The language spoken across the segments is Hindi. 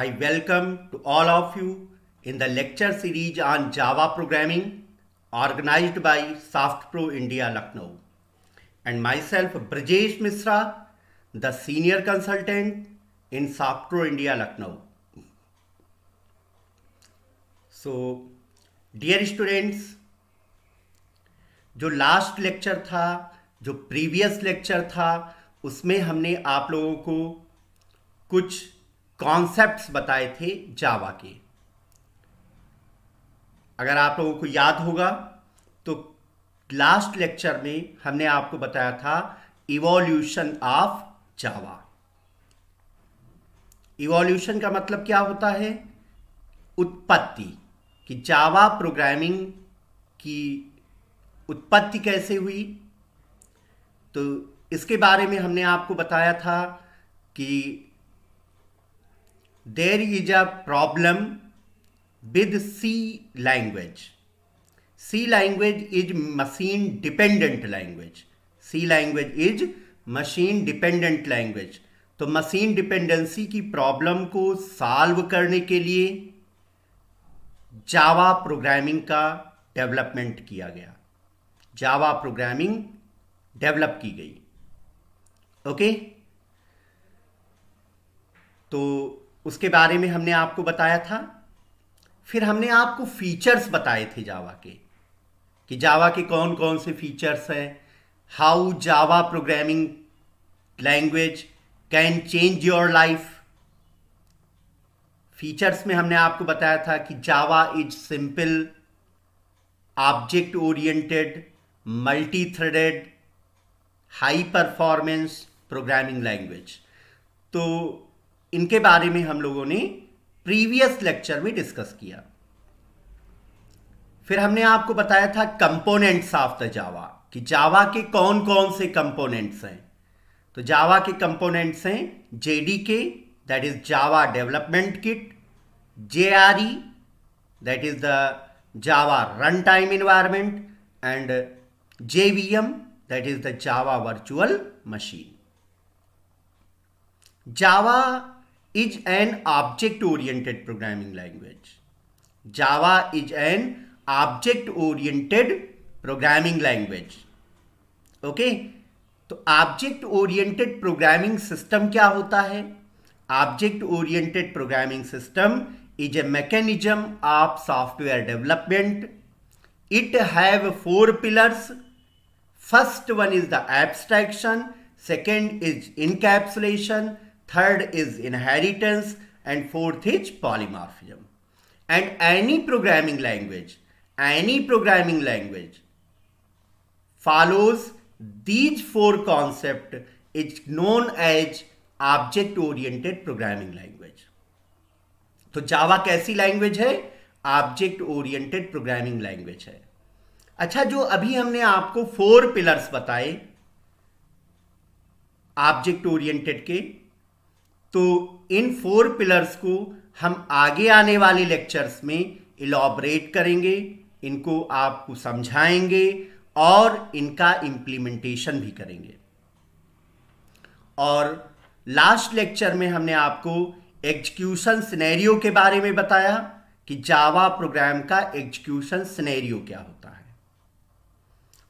I welcome to all of you in the lecture series on Java programming organized by SoftPro India Lucknow and myself Brijesh Mishra the senior consultant in SoftPro India Lucknow. So, dear students, जो लास्ट लेक्चर था जो प्रीवियस लेक्चर था उसमें हमने आप लोगों को कुछ कॉन्सेप्ट बताए थे जावा के अगर आप लोगों को याद होगा तो लास्ट लेक्चर में हमने आपको बताया था इवोल्यूशन ऑफ जावा इवोल्यूशन का मतलब क्या होता है उत्पत्ति कि जावा प्रोग्रामिंग की उत्पत्ति कैसे हुई तो इसके बारे में हमने आपको बताया था कि there is a problem with C language C language is machine dependent language C language is machine dependent language तो मशीन डिपेंडेंसी की प्रॉब्लम को सॉल्व करने के लिए जावा प्रोग्रामिंग का डेवलपमेंट किया गया जावा प्रोग्रामिंग डेवलप की गई ओके okay? तो उसके बारे में हमने आपको बताया था फिर हमने आपको फीचर्स बताए थे जावा के कि जावा के कौन कौन से फीचर्स हैं how Java programming language can change your life features में हमने आपको बताया था कि Java is simple object oriented multi threaded high performance programming language तो इनके बारे में हम लोगों ने प्रीवियस लेक्चर में डिस्कस किया फिर हमने आपको बताया था कंपोनेंट्स ऑफ द जावा कि जावा के कौन कौन से कंपोनेंट्स हैं तो जावा के कंपोनेंट्स हैं J K that is Java development kit J R E that is the Java run time environment and J V M that is the Java virtual machine Java is an object oriented programming language Java is an object oriented programming language okay तो ऑब्जेक्ट ओरिएंटेड प्रोग्रामिंग सिस्टम क्या होता है object oriented programming system is a mechanism of software development it have four pillars first one is the abstraction second is encapsulation third is inheritance, and fourth is polymorphism. And any programming language, any programming language follows these four concepts is known as object oriented programming language तो जावा कैसी लैंग्वेज है ऑब्जेक्ट ओरिएंटेड प्रोग्रामिंग लैंग्वेज है अच्छा जो अभी हमने आपको फोर पिलर्स बताए ऑब्जेक्ट ओरिएंटेड के तो इन फोर पिलर्स को हम आगे आने वाले लेक्चर्स में इलाबरेट करेंगे इनको आपको समझाएंगे और इनका इम्प्लीमेंटेशन भी करेंगे और लास्ट लेक्चर में हमने आपको एग्जीक्यूशन सिनेरियो के बारे में बताया कि जावा प्रोग्राम का एग्जीक्यूशन सिनेरियो क्या होता है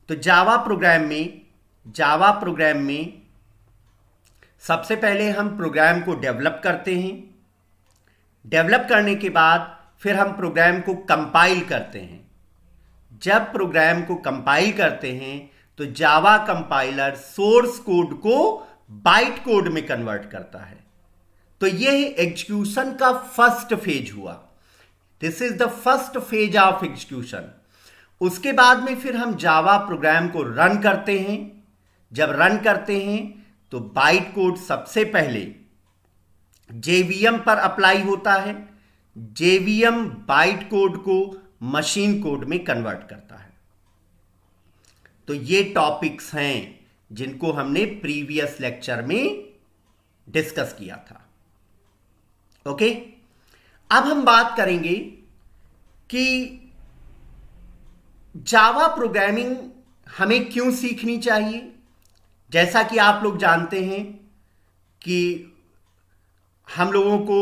तो जावा प्रोग्राम में जावा प्रोग्राम में सबसे पहले हम प्रोग्राम को डेवलप करते हैं डेवलप करने के बाद फिर हम प्रोग्राम को कंपाइल करते हैं जब प्रोग्राम को कंपाइल करते हैं तो जावा कंपाइलर सोर्स कोड को बाइट कोड में कन्वर्ट करता है तो यह एग्जीक्यूशन का फर्स्ट फेज हुआ this is the first phase of execution उसके बाद में फिर हम जावा प्रोग्राम को रन करते हैं जब रन करते हैं तो बाइट कोड सबसे पहले जेवीएम पर अप्लाई होता है जेवीएम बाइट कोड को मशीन कोड में कन्वर्ट करता है तो ये टॉपिक्स हैं जिनको हमने प्रीवियस लेक्चर में डिस्कस किया था ओके अब हम बात करेंगे कि जावा प्रोग्रामिंग हमें क्यों सीखनी चाहिए जैसा कि आप लोग जानते हैं कि हम लोगों को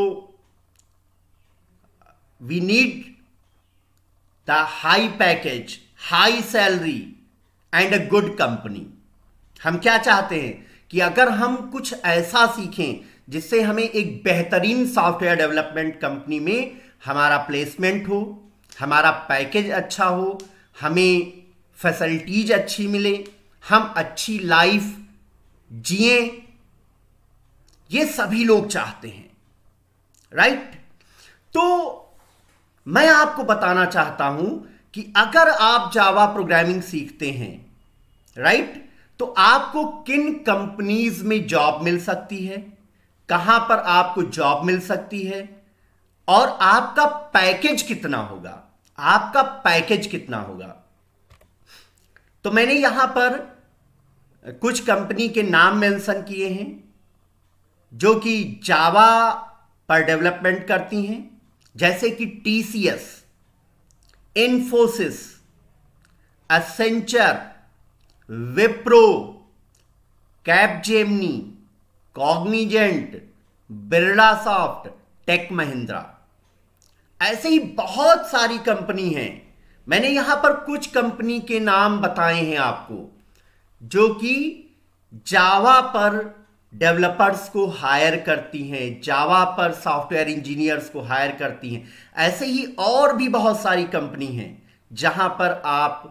we need the high package high salary and a good company हम क्या चाहते हैं कि अगर हम कुछ ऐसा सीखें जिससे हमें एक बेहतरीन सॉफ्टवेयर डेवलपमेंट कंपनी में हमारा प्लेसमेंट हो हमारा पैकेज अच्छा हो हमें फैसिलिटीज अच्छी मिले हम अच्छी लाइफ जिए ये सभी लोग चाहते हैं राइट तो मैं आपको बताना चाहता हूं कि अगर आप जावा प्रोग्रामिंग सीखते हैं राइट तो आपको किन कंपनीज में जॉब मिल सकती है कहां पर आपको जॉब मिल सकती है और आपका पैकेज कितना होगा आपका पैकेज कितना होगा तो मैंने यहां पर कुछ कंपनी के नाम मेंशन किए हैं जो कि जावा पर डेवलपमेंट करती हैं जैसे कि T C S Infosys Accenture Wipro Capgemini Cognizant Birlasoft Tech Mahindra ऐसे ही बहुत सारी कंपनी हैं मैंने यहां पर कुछ कंपनी के नाम बताए हैं आपको जो कि जावा पर डेवलपर्स को हायर करती हैं जावा पर सॉफ्टवेयर इंजीनियर्स को हायर करती हैं ऐसे ही और भी बहुत सारी कंपनी हैं जहां पर आप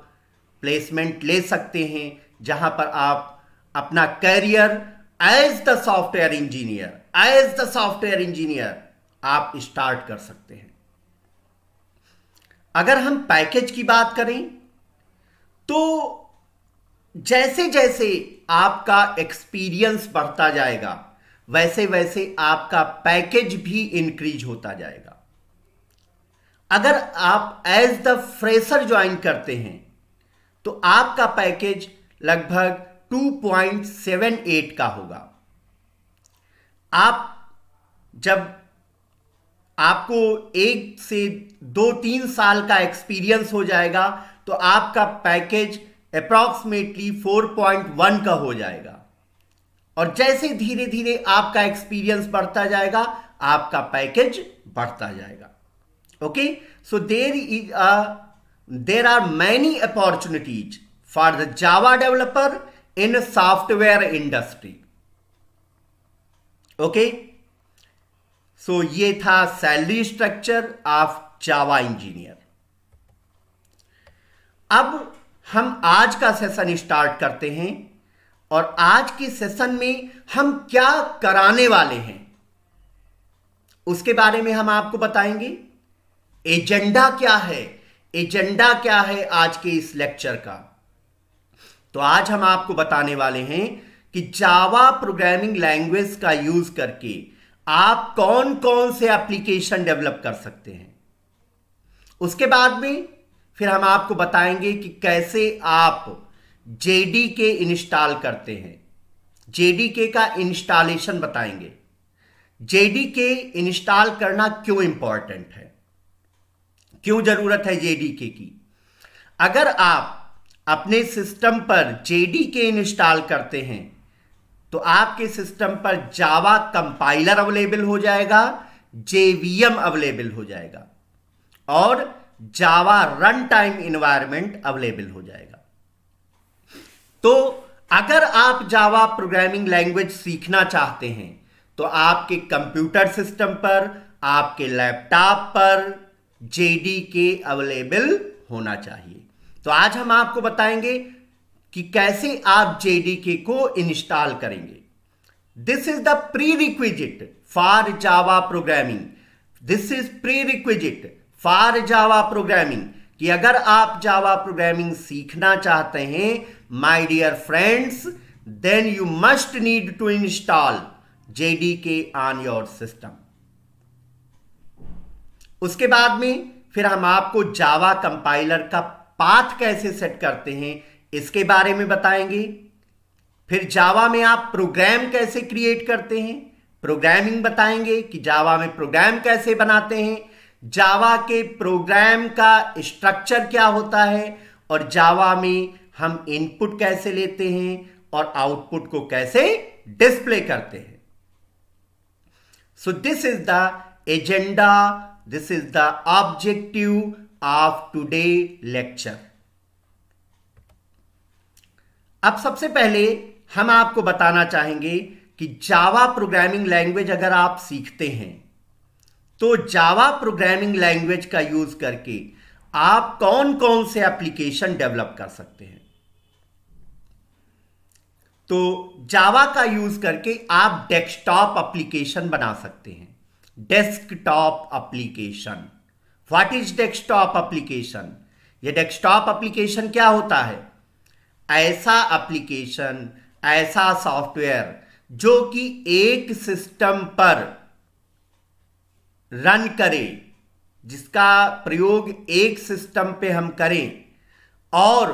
प्लेसमेंट ले सकते हैं जहां पर आप अपना career as the software engineer as the software engineer आप स्टार्ट कर सकते हैं अगर हम पैकेज की बात करें तो जैसे जैसे आपका एक्सपीरियंस बढ़ता जाएगा वैसे वैसे आपका पैकेज भी इंक्रीज होता जाएगा अगर आप एज द फ्रेशर ज्वाइन करते हैं तो आपका पैकेज लगभग 2.78 का होगा आप जब आपको एक से दो तीन साल का एक्सपीरियंस हो जाएगा तो आपका पैकेज अप्रॉक्सीमेटली 4.1 का हो जाएगा और जैसे धीरे धीरे आपका एक्सपीरियंस बढ़ता जाएगा आपका पैकेज बढ़ता जाएगा okay so there is there are many opportunities for the Java developer in software industry okay so ये था salary structure of Java engineer अब हम आज का सेशन स्टार्ट करते हैं और आज के सेशन में हम क्या कराने वाले हैं उसके बारे में हम आपको बताएंगे एजेंडा क्या है एजेंडा क्या है आज के इस लेक्चर का तो आज हम आपको बताने वाले हैं कि जावा प्रोग्रामिंग लैंग्वेज का यूज करके आप कौन कौन से एप्लीकेशन डेवलप कर सकते हैं उसके बाद में फिर हम आपको बताएंगे कि कैसे आप जेडी के इंस्टॉल करते हैं जेडी के का इंस्टॉलेशन बताएंगे जेडी के इंस्टॉल करना क्यों इंपॉर्टेंट है क्यों जरूरत है जेडी के की अगर आप अपने सिस्टम पर जेडी के इंस्टॉल करते हैं तो आपके सिस्टम पर जावा कंपाइलर अवेलेबल हो जाएगा जेवीएम अवेलेबल हो जाएगा और Java run time environment available हो जाएगा तो अगर आप जावा प्रोग्रामिंग लैंग्वेज सीखना चाहते हैं तो आपके कंप्यूटर सिस्टम पर आपके लैपटॉप पर जेडी के अवेलेबल होना चाहिए तो आज हम आपको बताएंगे कि कैसे आप जेडी के को इंस्टॉल करेंगे this is the prerequisite for Java programming this is prerequisite for Java programming कि अगर आप जावा प्रोग्रामिंग सीखना चाहते हैं my dear friends then you must need to install JDK on your system उसके बाद में फिर हम आपको जावा कंपाइलर का पाथ कैसे सेट करते हैं इसके बारे में बताएंगे फिर जावा में आप प्रोग्राम कैसे क्रिएट करते हैं प्रोग्रामिंग बताएंगे कि जावा में प्रोग्राम कैसे बनाते हैं जावा के प्रोग्राम का स्ट्रक्चर क्या होता है और जावा में हम इनपुट कैसे लेते हैं और आउटपुट को कैसे डिस्प्ले करते हैं so this is the agenda this is the objective of today lecture अब सबसे पहले हम आपको बताना चाहेंगे कि जावा प्रोग्रामिंग लैंग्वेज अगर आप सीखते हैं तो जावा प्रोग्रामिंग लैंग्वेज का यूज करके आप कौन कौन से एप्लीकेशन डेवलप कर सकते हैं तो जावा का यूज करके आप डेस्कटॉप एप्लीकेशन बना सकते हैं desktop application what is desktop application ये डेस्कटॉप एप्लीकेशन क्या होता है ऐसा एप्लीकेशन ऐसा सॉफ्टवेयर जो कि एक सिस्टम पर रन करें जिसका प्रयोग एक सिस्टम पे हम करें और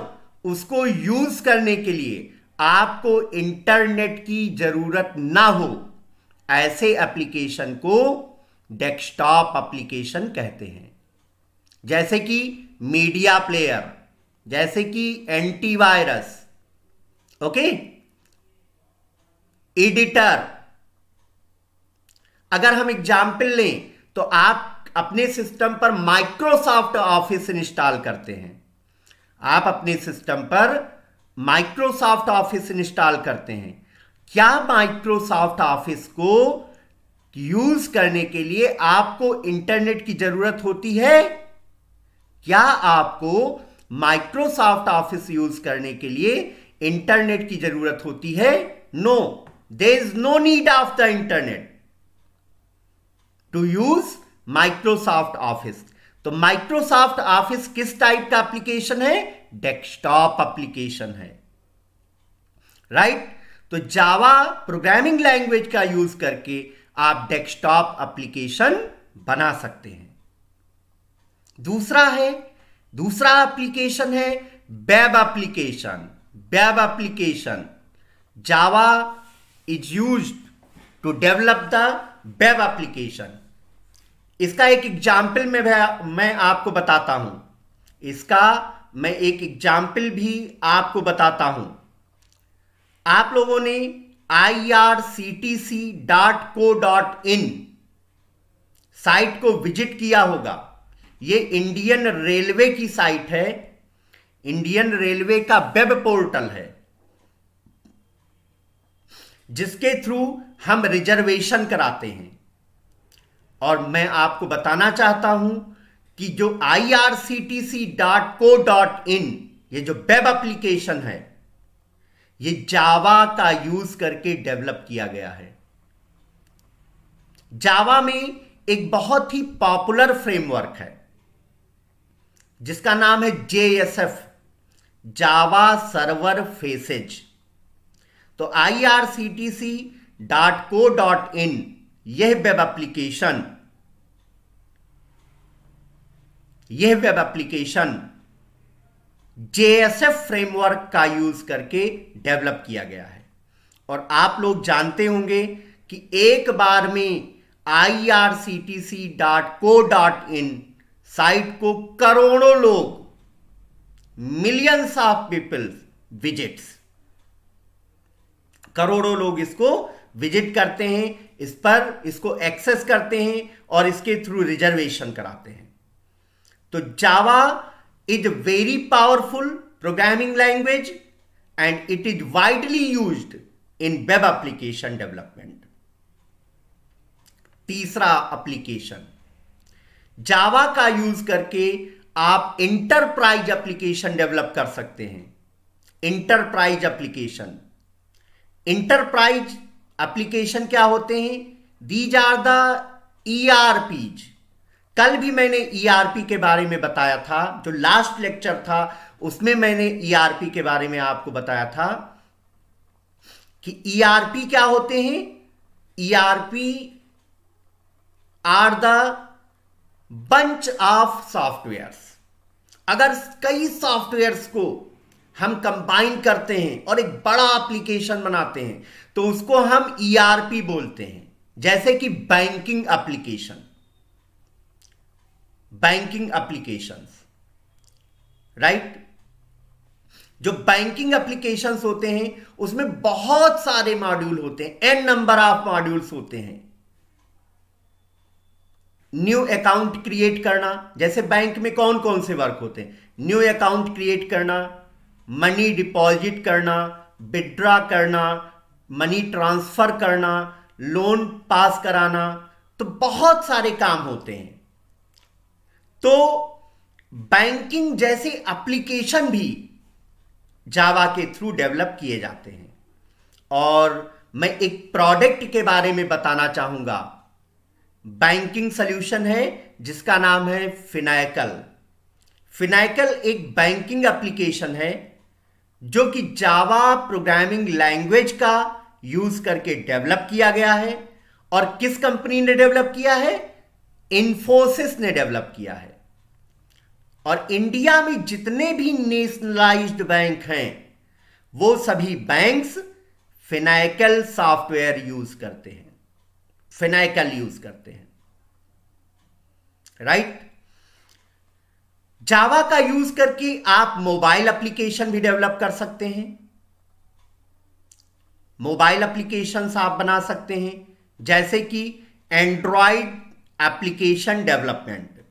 उसको यूज करने के लिए आपको इंटरनेट की जरूरत ना हो ऐसे एप्लीकेशन को डेस्कटॉप एप्लीकेशन कहते हैं जैसे कि मीडिया प्लेयर जैसे कि एंटीवायरस ओके एडिटर अगर हम एग्जाम्पल लें तो आप अपने सिस्टम पर माइक्रोसॉफ्ट ऑफिस इंस्टॉल करते हैं आप अपने सिस्टम पर माइक्रोसॉफ्ट ऑफिस इंस्टॉल करते हैं क्या माइक्रोसॉफ्ट ऑफिस को यूज करने के लिए आपको इंटरनेट की जरूरत होती है क्या आपको माइक्रोसॉफ्ट ऑफिस यूज करने के लिए इंटरनेट की जरूरत होती है no there is no need of the internet to use Microsoft Office तो माइक्रोसॉफ्ट ऑफिस किस टाइप का एप्लीकेशन है डेस्कटॉप एप्लीकेशन है राइट right? तो जावा प्रोग्रामिंग लैंग्वेज का यूज करके आप डेस्कटॉप एप्लीकेशन बना सकते हैं दूसरा है दूसरा एप्लीकेशन है web application web application Java is use to develop the web application इसका एक एग्जाम्पल में मैं आपको बताता हूं इसका मैं एक एग्जाम्पल भी आपको बताता हूं आप लोगों ने I R C T C dot co dot in site को विजिट किया होगा ये इंडियन रेलवे की साइट है इंडियन रेलवे का वेब पोर्टल है जिसके थ्रू हम रिजर्वेशन कराते हैं और मैं आपको बताना चाहता हूं कि जो I R C T C dot co dot in ये जो वेब एप्लीकेशन है ये जावा का यूज करके डेवलप किया गया है जावा में एक बहुत ही पॉपुलर फ्रेमवर्क है जिसका नाम है J S F Java server faces तो irctc.co.in यह वेब एप्लीकेशन यह वेब एप्लीकेशन जेएसएफ फ्रेमवर्क का यूज करके डेवलप किया गया है और आप लोग जानते होंगे कि एक बार में irctc.co.in साइट को करोड़ों लोग मिलियंस ऑफ पीपल्स विजिट्स करोड़ों लोग इसको विजिट करते हैं इस पर इसको एक्सेस करते हैं और इसके थ्रू रिजर्वेशन कराते हैं तो Java is very powerful programming language and it is widely use in web application development तीसरा एप्लीकेशन जावा का यूज करके आप इंटरप्राइज एप्लीकेशन डेवलप कर सकते हैं इंटरप्राइज एप्लीकेशन इंटरप्राइज एप्लीकेशन क्या होते हैं दीज आर द ईआरपीज कल भी मैंने ईआरपी e के बारे में बताया था जो लास्ट लेक्चर था उसमें मैंने ईआरपी e के बारे में आपको बताया था कि ईआरपी e क्या होते हैं ERP are the bunch of softwares अगर कई सॉफ्टवेयर्स को हम कंबाइन करते हैं और एक बड़ा एप्लीकेशन बनाते हैं तो उसको हम ईआरपी e बोलते हैं जैसे कि banking application banking application right जो बैंकिंग एप्लीकेशन होते हैं उसमें बहुत सारे मॉड्यूल होते हैं एन नंबर ऑफ मॉड्यूल्स होते हैं न्यू अकाउंट क्रिएट करना जैसे बैंक में कौन कौन से वर्क होते हैं न्यू अकाउंट क्रिएट करना मनी डिपॉजिट करना विड्रा करना मनी ट्रांसफ़र करना लोन पास कराना तो बहुत सारे काम होते हैं तो बैंकिंग जैसे एप्लीकेशन भी जावा के थ्रू डेवलप किए जाते हैं और मैं एक प्रोडक्ट के बारे में बताना चाहूंगा बैंकिंग सॉल्यूशन है जिसका नाम है फिनाइकल फिनाइकल एक बैंकिंग एप्लीकेशन है जो कि जावा प्रोग्रामिंग लैंग्वेज का यूज करके डेवलप किया गया है और किस कंपनी ने डेवलप किया है इंफोसिस ने डेवलप किया है और इंडिया में जितने भी नेशनलाइज्ड बैंक हैं वो सभी बैंक्स फिनाइकल सॉफ्टवेयर यूज करते हैं फिनाइकल यूज करते हैं राइट right? जावा का यूज करके आप मोबाइल एप्लीकेशन भी डेवलप कर सकते हैं मोबाइल एप्लीकेशंस आप बना सकते हैं जैसे कि Android application development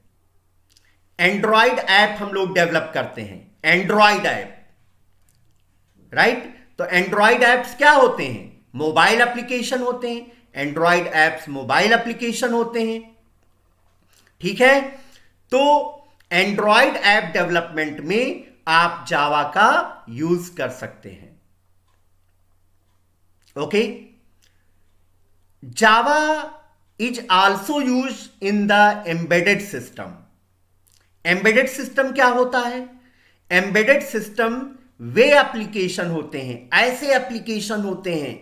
Android app हम लोग डेवलप करते हैं एंड्रॉइड ऐप राइट तो एंड्रॉयड ऐप्स क्या होते हैं मोबाइल एप्लीकेशन होते हैं एंड्रॉयड ऐप्स मोबाइल एप्लीकेशन होते हैं ठीक है तो एंड्रॉइड ऐप डेवलपमेंट में आप जावा का यूज कर सकते हैं okay Java is also use in the embedded system embedded system क्या होता है एम्बेडेड सिस्टम वे एप्लीकेशन होते हैं ऐसे एप्लीकेशन होते हैं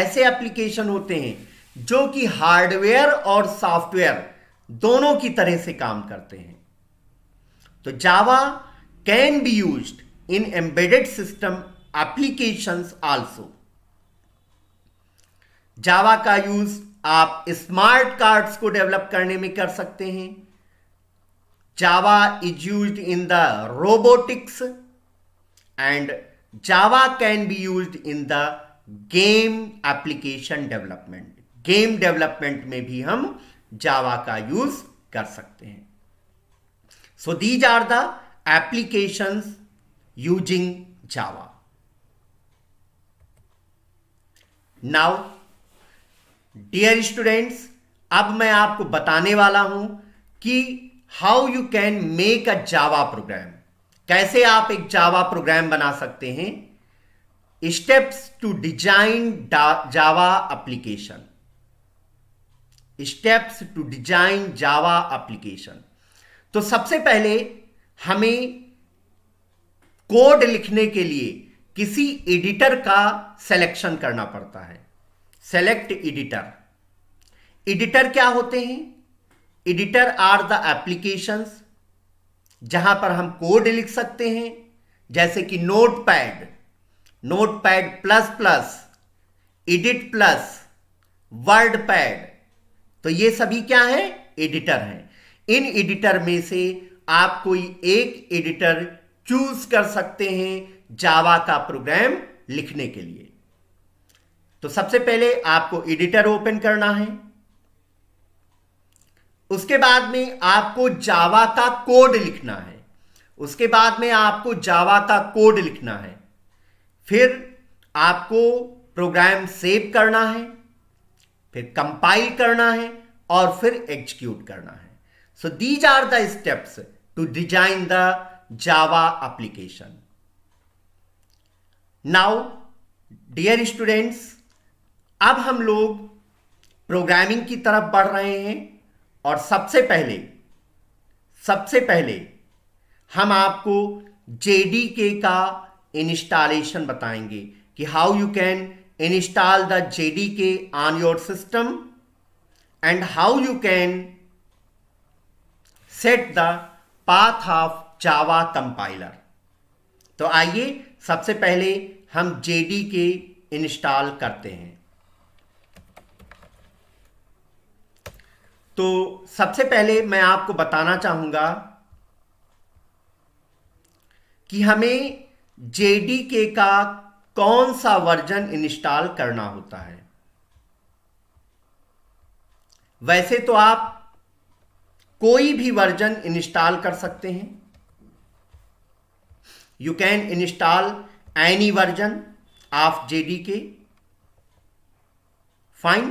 ऐसे एप्लीकेशन होते हैं जो कि हार्डवेयर और सॉफ्टवेयर दोनों की तरह से काम करते हैं तो Java can be use in embedded system application also Java का यूज आप स्मार्ट कार्ड्स को डेवलप करने में कर सकते हैं Java is use in the robotics and Java can be use in the game application development game development में भी हम जावा का यूज कर सकते हैं So these are the applications using Java. Now, dear students, अब मैं आपको बताने वाला हूं कि how you can make a Java program कैसे आप एक जावा प्रोग्राम बना सकते हैं steps to design Java application steps to design Java application तो सबसे पहले हमें कोड लिखने के लिए किसी एडिटर का सिलेक्शन करना पड़ता है सेलेक्ट एडिटर एडिटर क्या होते हैं एडिटर आर द एप्लीकेशंस जहां पर हम कोड लिख सकते हैं जैसे कि Notepad Notepad plus plus EditPlus WordPad तो ये सभी क्या है एडिटर हैं इन एडिटर में से आप कोई एक एडिटर चूज कर सकते हैं जावा का प्रोग्राम लिखने के लिए तो सबसे पहले आपको एडिटर ओपन करना है उसके बाद में आपको जावा का कोड लिखना है उसके बाद में आपको जावा का कोड लिखना है फिर आपको प्रोग्राम सेव करना है फिर कंपाइल करना है और फिर एग्जीक्यूट करना है So these are the steps to design the Java application. Now, dear students, अब हम लोग प्रोग्रामिंग की तरफ बढ़ रहे हैं और सबसे पहले सबसे पहले हम आपको JDK का इंस्टॉलेशन बताएंगे कि how you can install the JDK on your system and how you can set the path of Java compiler तो आइए सबसे पहले हम जेडी के इंस्टॉल करते हैं तो सबसे पहले मैं आपको बताना चाहूंगा कि हमें के का कौन सा वर्जन इंस्टॉल करना होता है वैसे तो आप कोई भी वर्जन इंस्टॉल कर सकते हैं you can install any version of D K fine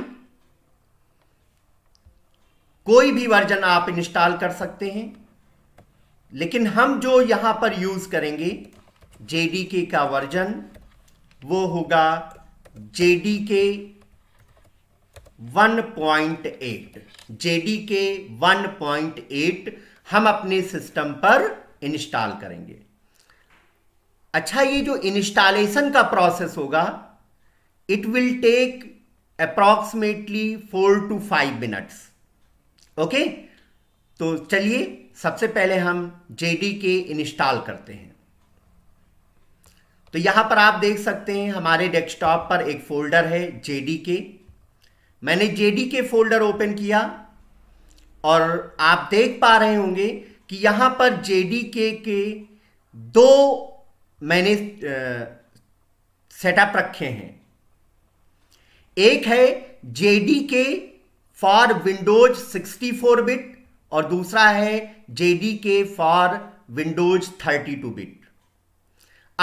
कोई भी वर्जन आप इंस्टॉल कर सकते हैं लेकिन हम जो यहां पर यूज करेंगे जेडीके का वर्जन वो होगा जेडीके 1.8 जेडी के 1.8 हम अपने सिस्टम पर इंस्टॉल करेंगे अच्छा ये जो इंस्टॉलेशन का प्रोसेस होगा it will take approximately four to five minutes okay तो चलिए सबसे पहले हम जेडी के इंस्टॉल करते हैं तो यहां पर आप देख सकते हैं हमारे डेस्कटॉप पर एक फोल्डर है जेडी के मैंने जेडी के फोल्डर ओपन किया और आप देख पा रहे होंगे कि यहां पर जेडी के के दो मैंने सेटअप रखे हैं एक है जेडी के फॉर विंडोज 64 बिट और दूसरा है जेडी के फॉर विंडोज 32 बिट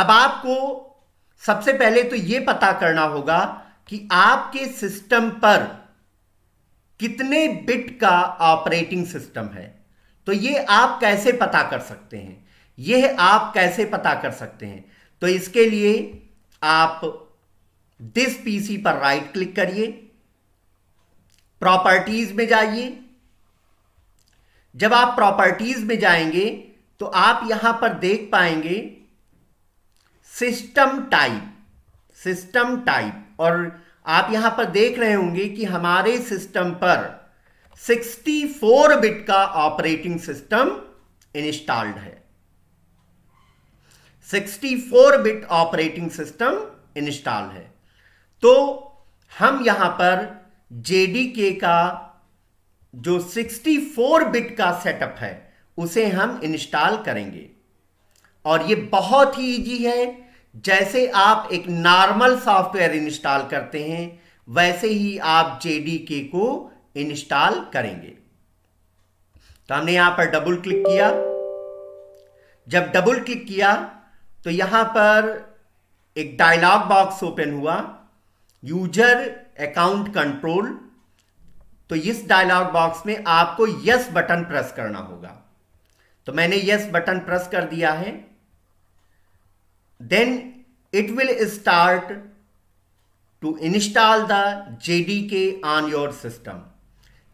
अब आपको सबसे पहले तो यह पता करना होगा कि आपके सिस्टम पर कितने बिट का ऑपरेटिंग सिस्टम है तो ये आप कैसे पता कर सकते हैं यह आप कैसे पता कर सकते हैं तो इसके लिए आप दिस पीसी पर राइट क्लिक करिए प्रॉपर्टीज में जाइए जब आप प्रॉपर्टीज में जाएंगे तो आप यहां पर देख पाएंगे सिस्टम टाइप सिस्टम टाइप और आप यहां पर देख रहे होंगे कि हमारे सिस्टम पर 64 बिट का ऑपरेटिंग सिस्टम इंस्टॉल्ड है 64 बिट ऑपरेटिंग सिस्टम इंस्टॉल है तो हम यहां पर जेडीके का जो 64 बिट का सेटअप है उसे हम इंस्टॉल करेंगे और ये बहुत ही ईजी है जैसे आप एक नॉर्मल सॉफ्टवेयर इंस्टॉल करते हैं वैसे ही आप जे को इंस्टॉल करेंगे तो हमने यहां पर डबल क्लिक किया जब डबल क्लिक किया तो यहां पर एक डायलॉग बॉक्स ओपन हुआ यूजर अकाउंट कंट्रोल तो इस डायलॉग बॉक्स में आपको यस बटन प्रेस करना होगा तो मैंने यस बटन प्रेस कर दिया है then it will start to install the JDK on your system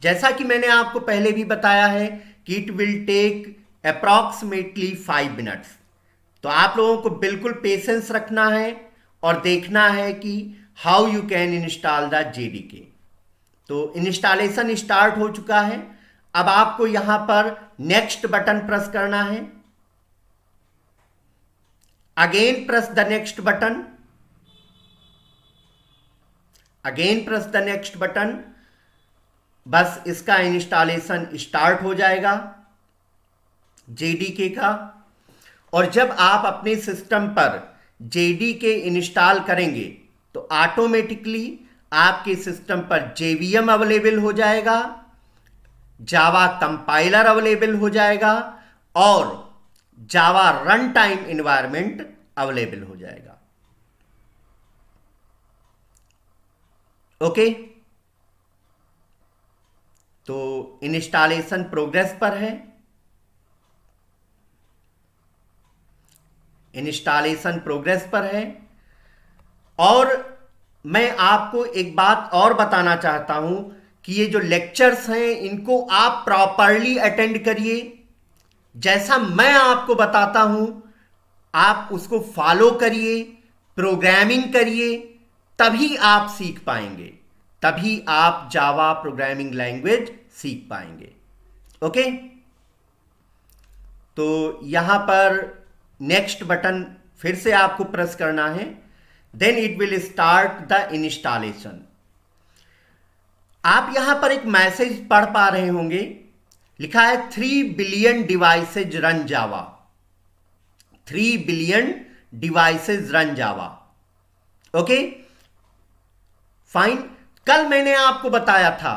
जैसा कि मैंने आपको पहले भी बताया है कि it will take approximately five minutes तो आप लोगों को बिल्कुल पेशेंस रखना है और देखना है कि how you can install the JDK तो इंस्टॉलेशन स्टार्ट हो चुका है अब आपको यहां पर नेक्स्ट बटन प्रेस करना है again press the next button again press the next button बस इसका इंस्टॉलेशन स्टार्ट हो जाएगा जेडीके का और जब आप अपने सिस्टम पर जेडीके इंस्टॉल करेंगे तो ऑटोमेटिकली आपके सिस्टम पर जेवीएम अवेलेबल हो जाएगा जावा कंपाइलर अवेलेबल हो जाएगा और Java run time environment available हो जाएगा ओके तो इंस्टॉलेशन प्रोग्रेस पर है इंस्टॉलेशन प्रोग्रेस पर है और मैं आपको एक बात और बताना चाहता हूं कि ये जो लेक्चर्स हैं इनको आप प्रॉपरली अटेंड करिए जैसा मैं आपको बताता हूं आप उसको फॉलो करिए प्रोग्रामिंग करिए तभी आप सीख पाएंगे तभी आप जावा प्रोग्रामिंग लैंग्वेज सीख पाएंगे ओके तो यहां पर नेक्स्ट बटन फिर से आपको प्रेस करना है then it will start the installation आप यहां पर एक मैसेज पढ़ पा रहे होंगे लिखा है three billion devices run Java three billion devices run Java okay fine कल मैंने आपको बताया था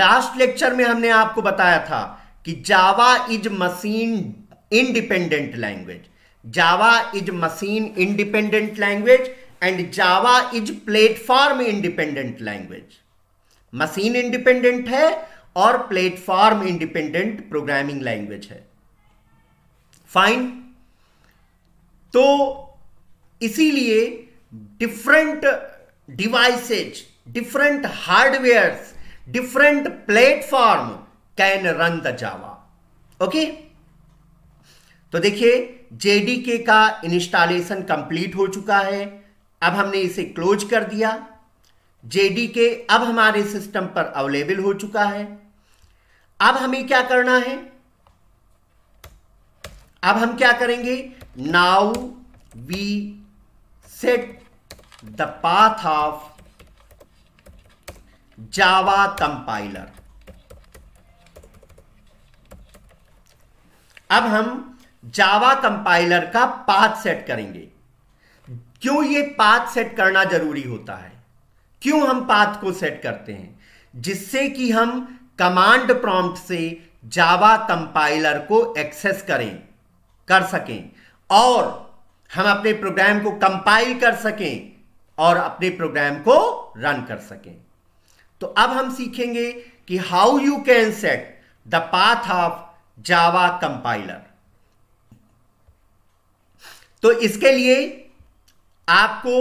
लास्ट लेक्चर में हमने आपको बताया था कि Java is machine independent language Java is machine independent language and Java is platform independent language machine independent है और प्लेटफॉर्म इंडिपेंडेंट प्रोग्रामिंग लैंग्वेज है फाइन तो इसीलिए different devices different hardware different platform can run the Java okay तो देखिए जेडीके का इंस्टॉलेशन कंप्लीट हो चुका है अब हमने इसे क्लोज कर दिया जेडीके अब हमारे सिस्टम पर अवेलेबल हो चुका है अब हमें क्या करना है अब हम क्या करेंगे now we set the path of Java compiler अब हम जावा कंपाइलर का पाथ सेट करेंगे क्यों ये पाथ सेट करना जरूरी होता है क्यों हम पाथ को सेट करते हैं जिससे कि हम कमांड प्रॉम्प्ट से जावा कंपाइलर को एक्सेस करें कर सकें और हम अपने प्रोग्राम को कंपाइल कर सकें और अपने प्रोग्राम को रन कर सकें तो अब हम सीखेंगे कि how you can set the path of Java compiler तो इसके लिए आपको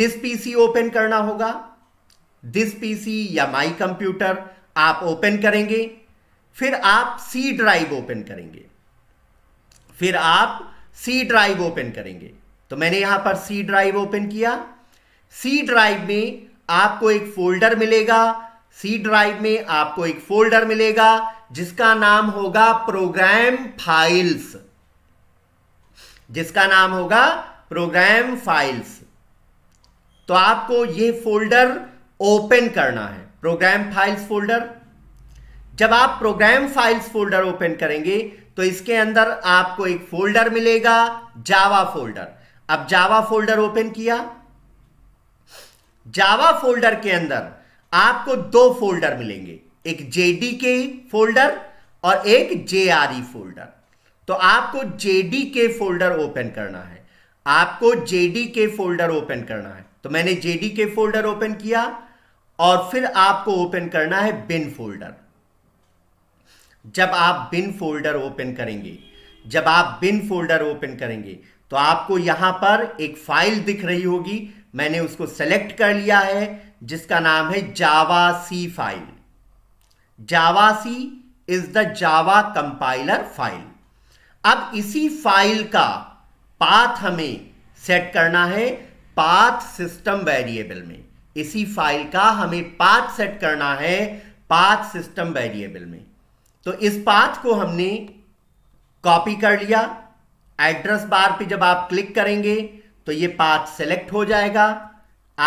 दिस पीसी ओपन करना होगा दिस पीसी या माई कंप्यूटर आप ओपन करेंगे फिर आप सी ड्राइव ओपन करेंगे फिर आप सी ड्राइव ओपन करेंगे तो मैंने यहां पर सी ड्राइव ओपन किया सी ड्राइव में आपको एक फोल्डर मिलेगा सी ड्राइव में आपको एक फोल्डर मिलेगा जिसका नाम होगा प्रोग्राम फाइल्स जिसका नाम होगा प्रोग्राम फाइल्स तो आपको यह फोल्डर ओपन करना है प्रोग्राम फाइल्स फोल्डर जब आप प्रोग्राम फाइल्स फोल्डर ओपन करेंगे तो इसके अंदर आपको एक फोल्डर मिलेगा जावा फोल्डर अब जावा फोल्डर ओपन किया जावा फोल्डर के अंदर आपको दो फोल्डर मिलेंगे एक जेडी के फोल्डर और एक जे फोल्डर तो आपको जेडी के फोल्डर ओपन करना है आपको जेडी के फोल्डर ओपन करना है तो मैंने के फोल्डर ओपन किया और फिर आपको ओपन करना है बिन फोल्डर जब आप बिन फोल्डर ओपन करेंगे जब आप बिन फोल्डर ओपन करेंगे तो आपको यहां पर एक फाइल दिख रही होगी मैंने उसको सेलेक्ट कर लिया है जिसका नाम है javac file javac is the Java compiler file अब इसी फाइल का पाथ हमें सेट करना है पाथ सिस्टम वेरिएबल में इसी फाइल का हमें पाथ सेट करना है पाथ सिस्टम वेरिएबल में तो इस पाथ को हमने कॉपी कर लिया एड्रेस बार पे जब आप क्लिक करेंगे तो ये पाथ सेलेक्ट हो जाएगा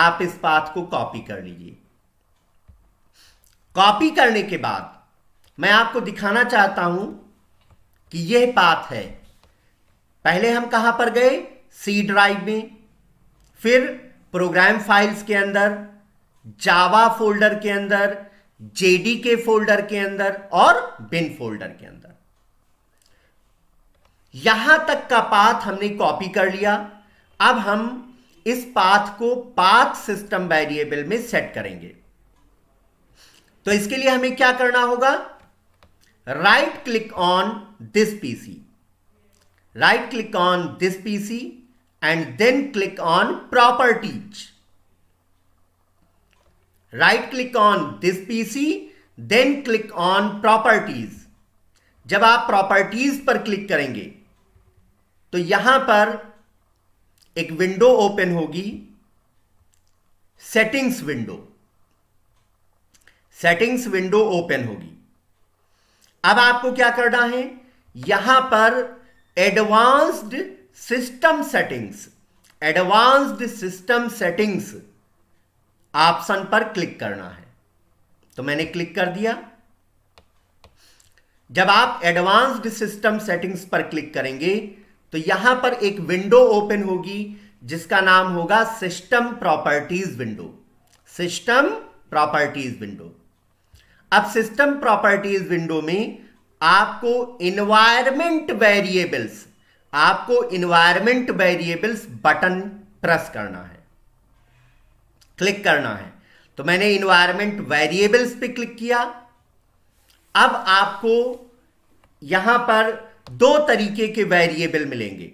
आप इस पाथ को कॉपी कर लीजिए कॉपी करने के बाद मैं आपको दिखाना चाहता हूं कि यह पाथ है पहले हम कहां पर गए सी ड्राइव में फिर प्रोग्राम फाइल्स के अंदर जावा फोल्डर के अंदर जेडीके फोल्डर के अंदर और बिन फोल्डर के अंदर यहां तक का पाथ हमने कॉपी कर लिया अब हम इस पाथ को पाथ सिस्टम वेरिएबल में सेट करेंगे तो इसके लिए हमें क्या करना होगा right click on this PC right click on this PC and then click on properties. Right click on this PC then click on properties. जब आप प्रॉपर्टीज पर क्लिक करेंगे तो यहां पर एक विंडो ओपन होगी settings window settings window open होगी अब आपको क्या करना है यहां पर advanced system settings advanced system settings option पर क्लिक करना है तो मैंने क्लिक कर दिया जब आप एडवांस्ड सिस्टम सेटिंग्स पर क्लिक करेंगे तो यहां पर एक विंडो ओपन होगी जिसका नाम होगा system properties window system properties window अब सिस्टम प्रॉपर्टीज विंडो में आपको इन्वायरमेंट वेरिएबल्स आपको इन्वायरमेंट वेरिएबल्स बटन प्रेस करना है क्लिक करना है तो मैंने इन्वायरमेंट वेरिएबल्स पे क्लिक किया अब आपको यहां पर दो तरीके के वेरिएबल मिलेंगे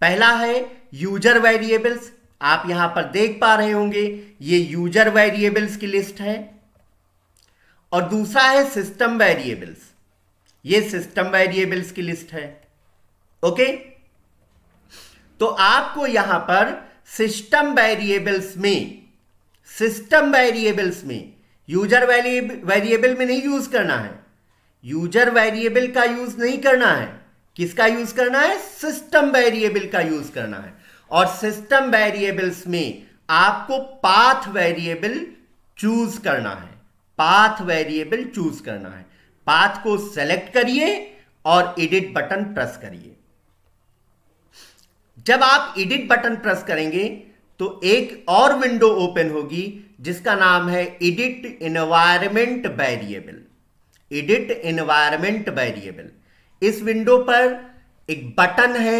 पहला है यूजर वेरिएबल्स आप यहां पर देख पा रहे होंगे ये यूजर वेरिएबल्स की लिस्ट है और दूसरा है सिस्टम वेरिएबल्स ये सिस्टम वेरिएबल्स की लिस्ट है ओके okay? तो आपको यहां पर सिस्टम वेरिएबल्स में सिस्टम वेरिएबल्स में यूजर वेरिएबल में नहीं यूज करना है यूजर वेरिएबल का यूज नहीं करना है किसका यूज करना है सिस्टम वेरिएबल का यूज करना है और सिस्टम वेरिएबल्स में आपको पाथ वेरिएबल चूज करना है पाथ वेरिएबल चूज करना है पाथ को सेलेक्ट करिए और एडिट बटन प्रेस करिए जब आप एडिट बटन प्रेस करेंगे तो एक और विंडो ओपन होगी जिसका नाम है edit environment variable edit environment variable इस विंडो पर एक बटन है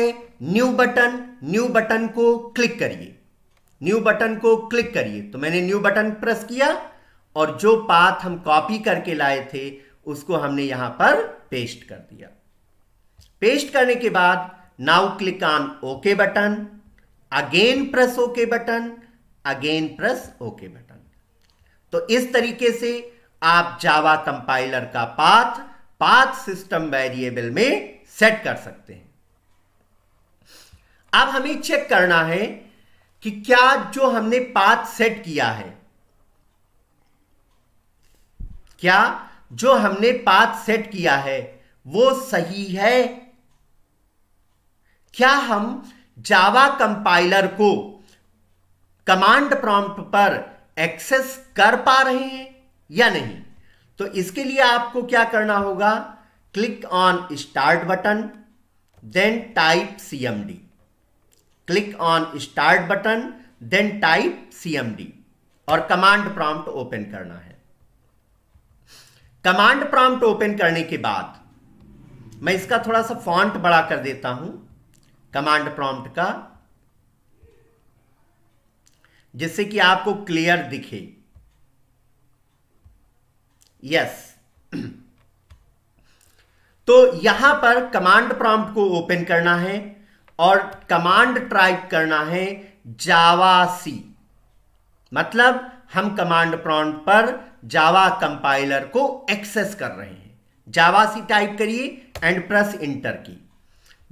न्यू बटन न्यू बटन को क्लिक करिए न्यू बटन को क्लिक करिए तो मैंने न्यू बटन प्रेस किया और जो पाथ हम कॉपी करके लाए थे उसको हमने यहां पर पेस्ट कर दिया पेस्ट करने के बाद Now click on OK button. Again press OK button. Again press OK button. तो इस तरीके से आप जावा कंपाइलर का पाथ पाथ सिस्टम वेरिएबल में सेट कर सकते हैं अब हमें चेक करना है कि क्या जो हमने पाथ सेट किया है क्या जो हमने पाथ सेट किया है वो सही है क्या हम जावा कंपाइलर को कमांड प्रॉम्प्ट पर एक्सेस कर पा रहे हैं या नहीं तो इसके लिए आपको क्या करना होगा click on start button then type CMD click on start button then type CMD और कमांड प्रॉम्प्ट ओपन करना है कमांड प्रॉम्प्ट ओपन करने के बाद मैं इसका थोड़ा सा फॉन्ट बड़ा कर देता हूं कमांड प्रॉम्प्ट का जिससे कि आपको क्लियर दिखे यस तो यहां पर कमांड प्रॉम्प्ट को ओपन करना है और कमांड टाइप करना है जावा सी मतलब हम कमांड प्रॉम्प्ट पर जावा कंपाइलर को एक्सेस कर रहे हैं जावा सी टाइप करिए एंड प्रेस इंटर की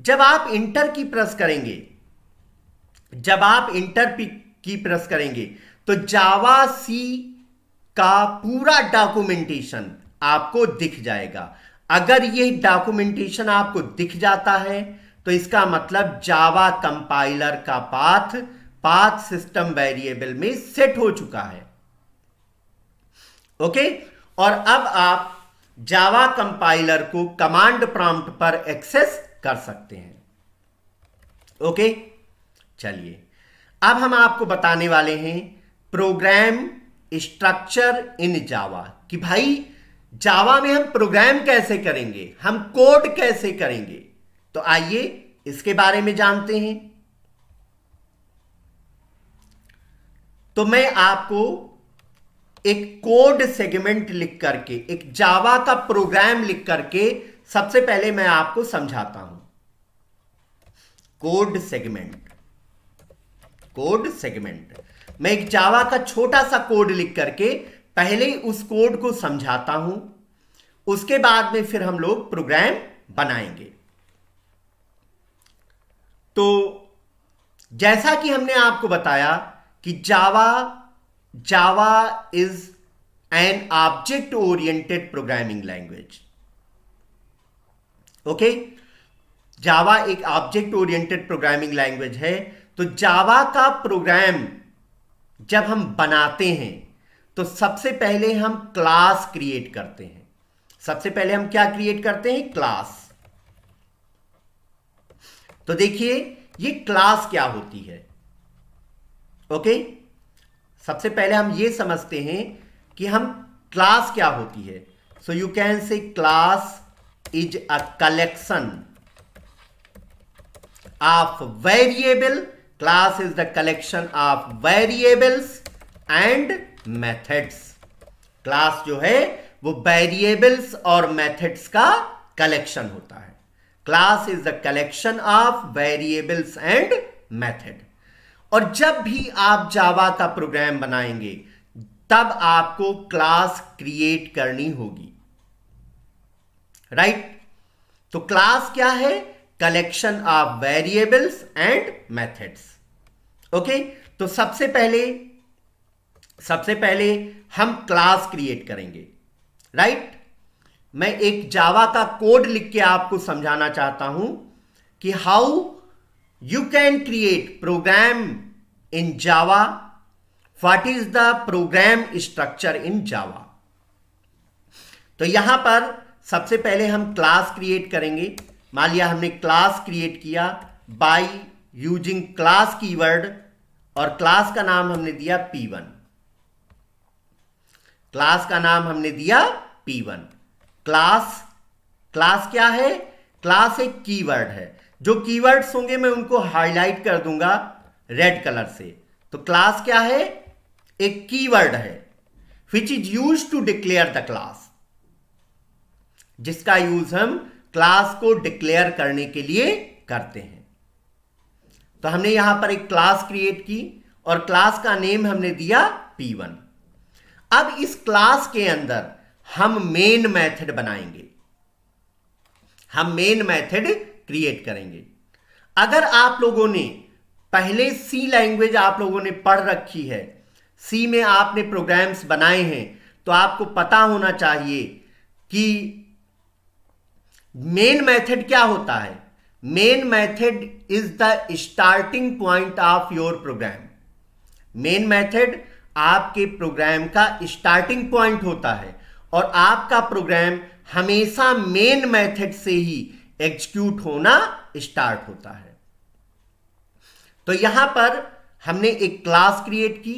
जब आप इंटर की प्रेस करेंगे जब आप इंटर की प्रेस करेंगे तो जावा सी का पूरा डॉक्यूमेंटेशन आपको दिख जाएगा अगर यह डॉक्यूमेंटेशन आपको दिख जाता है तो इसका मतलब जावा कंपाइलर का पाथ पाथ सिस्टम वेरिएबल में सेट हो चुका है ओके और अब आप जावा कंपाइलर को कमांड प्रॉम्प्ट पर एक्सेस कर सकते हैं ओके चलिए अब हम आपको बताने वाले हैं प्रोग्राम स्ट्रक्चर इन जावा कि भाई जावा में हम प्रोग्राम कैसे करेंगे हम कोड कैसे करेंगे तो आइए इसके बारे में जानते हैं तो मैं आपको एक कोड सेगमेंट लिख करके एक जावा का प्रोग्राम लिख करके सबसे पहले मैं आपको समझाता हूं कोड सेगमेंट कोड सेगमेंट मैं एक जावा का छोटा सा कोड लिख करके पहले उस कोड को समझाता हूं उसके बाद में फिर हम लोग प्रोग्राम बनाएंगे तो जैसा कि हमने आपको बताया कि Java Java is an object oriented programming language okay Java एक ऑब्जेक्ट ओरिएंटेड प्रोग्रामिंग लैंग्वेज है तो जावा का प्रोग्राम जब हम बनाते हैं तो सबसे पहले हम क्लास क्रिएट करते हैं सबसे पहले हम क्या क्रिएट करते हैं क्लास तो देखिए ये क्लास क्या होती है ओके सबसे पहले हम ये समझते हैं कि हम क्लास क्या होती है so you can say class is a collection of variable class is the collection of variables and methods class जो है वो वेरिएबल्स और मैथड्स का कलेक्शन होता है class is the collection of variables and method और जब भी आप जावा का प्रोग्राम बनाएंगे तब आपको क्लास क्रिएट करनी होगी राइट तो क्लास क्या है collection of variables and methods okay तो सबसे पहले सबसे पहले हम क्लास क्रिएट करेंगे राइट right? मैं एक जावा का कोड लिख के आपको समझाना चाहता हूं कि how you can create program in Java what is the program structure in Java तो यहां पर सबसे पहले हम क्लास क्रिएट करेंगे मान लिया हमने क्लास क्रिएट किया बाय यूजिंग क्लास कीवर्ड और क्लास का नाम हमने दिया P1 क्लास का नाम हमने दिया P1 क्लास क्लास क्या है क्लास एक कीवर्ड है जो कीवर्ड्स होंगे मैं उनको हाईलाइट कर दूंगा रेड कलर से तो क्लास क्या है एक कीवर्ड है which is use to declare the class जिसका यूज हम क्लास को डिक्लेयर करने के लिए करते हैं तो हमने यहां पर एक क्लास क्रिएट की और क्लास का नेम हमने दिया P1 अब इस क्लास के अंदर हम मेन मेथड बनाएंगे हम मेन मेथड क्रिएट करेंगे अगर आप लोगों ने पहले सी लैंग्वेज आप लोगों ने पढ़ रखी है सी में आपने प्रोग्राम्स बनाए हैं तो आपको पता होना चाहिए कि मेन मेथड क्या होता है main method is the starting point of your program main method आपके प्रोग्राम का स्टार्टिंग पॉइंट होता है और आपका प्रोग्राम हमेशा मेन मेथड से ही एग्जीक्यूट होना स्टार्ट होता है तो यहां पर हमने एक क्लास क्रिएट की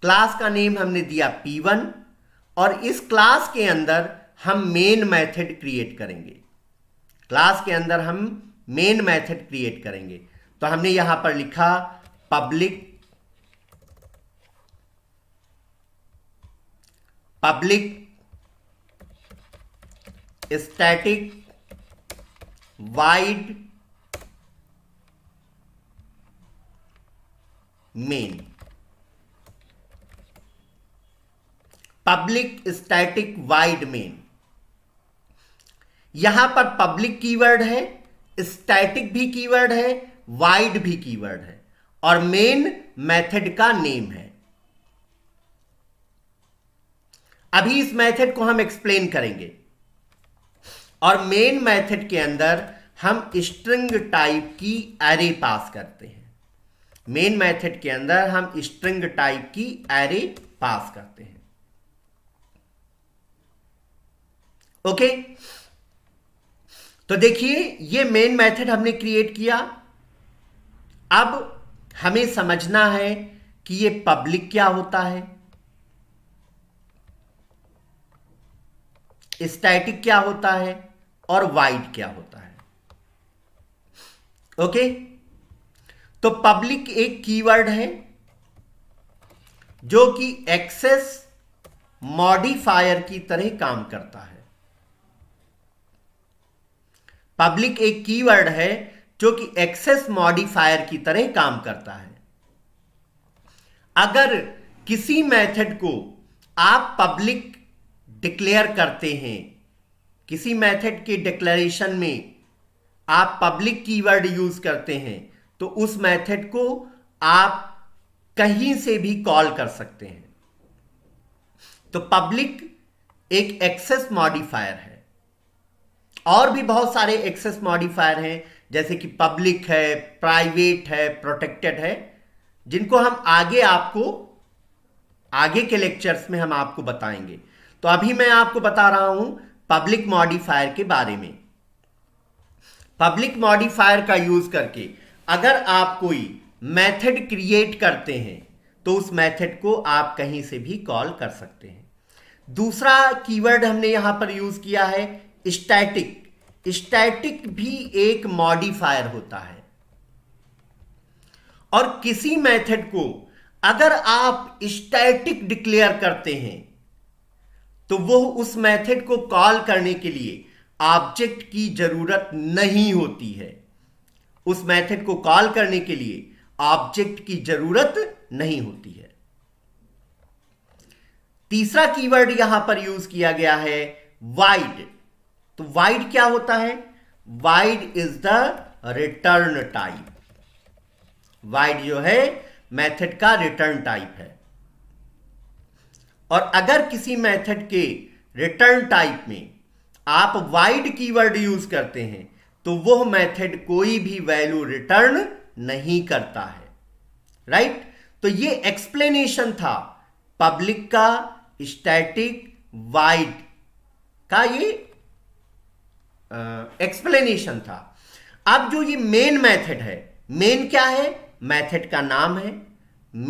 क्लास का नेम हमने दिया P1 और इस क्लास के अंदर हम मेन मेथड क्रिएट करेंगे क्लास के अंदर हम मेन मेथड क्रिएट करेंगे तो हमने यहां पर लिखा public public static void main public static void main यहां पर पब्लिक कीवर्ड है स्टैटिक भी कीवर्ड है वाइड भी कीवर्ड है और मेन मेथड का नेम है अभी इस मेथड को हम एक्सप्लेन करेंगे और मेन मेथड के अंदर हम स्ट्रिंग टाइप की एरे पास करते हैं मेन मेथड के अंदर हम स्ट्रिंग टाइप की एरे पास करते हैं ओके okay? तो देखिए ये मेन मेथड हमने क्रिएट किया अब हमें समझना है कि ये पब्लिक क्या होता है स्टैटिक क्या होता है और वाइड क्या होता है ओके तो पब्लिक एक कीवर्ड है जो कि एक्सेस मॉडिफायर की तरह काम करता है पब्लिक एक कीवर्ड है जो कि एक्सेस मॉडिफायर की तरह काम करता है अगर किसी मेथड को आप पब्लिक डिक्लेयर करते हैं किसी मेथड के डिक्लेरेशन में आप पब्लिक कीवर्ड यूज करते हैं तो उस मेथड को आप कहीं से भी कॉल कर सकते हैं तो पब्लिक एक एक्सेस मॉडिफायर है और भी बहुत सारे एक्सेस मॉडिफायर हैं जैसे कि पब्लिक है प्राइवेट है प्रोटेक्टेड है जिनको हम आगे आपको आगे के लेक्चर्स में हम आपको बताएंगे तो अभी मैं आपको बता रहा हूं पब्लिक मॉडिफायर के बारे में पब्लिक मॉडिफायर का यूज करके अगर आप कोई मेथड क्रिएट करते हैं तो उस मेथड को आप कहीं से भी कॉल कर सकते हैं दूसरा कीवर्ड हमने यहां पर यूज किया है स्टैटिक स्टैटिक भी एक मॉडिफायर होता है और किसी मेथड को अगर आप स्टैटिक डिक्लेयर करते हैं तो वो उस मेथड को कॉल करने के लिए ऑब्जेक्ट की जरूरत नहीं होती है उस मेथड को कॉल करने के लिए ऑब्जेक्ट की जरूरत नहीं होती है तीसरा कीवर्ड यहां पर यूज किया गया है वाइड तो वाइड क्या होता है void is the return type void जो है मेथड का रिटर्न टाइप है और अगर किसी मेथड के रिटर्न टाइप में आप वाइड कीवर्ड यूज करते हैं तो वह मेथड कोई भी वैल्यू रिटर्न नहीं करता है राइट right? तो ये एक्सप्लेनेशन था पब्लिक का स्टैटिक वाइड का ये एक्सप्लेनेशन था अब जो ये मेन मेथड है मेन क्या है मेथड का नाम है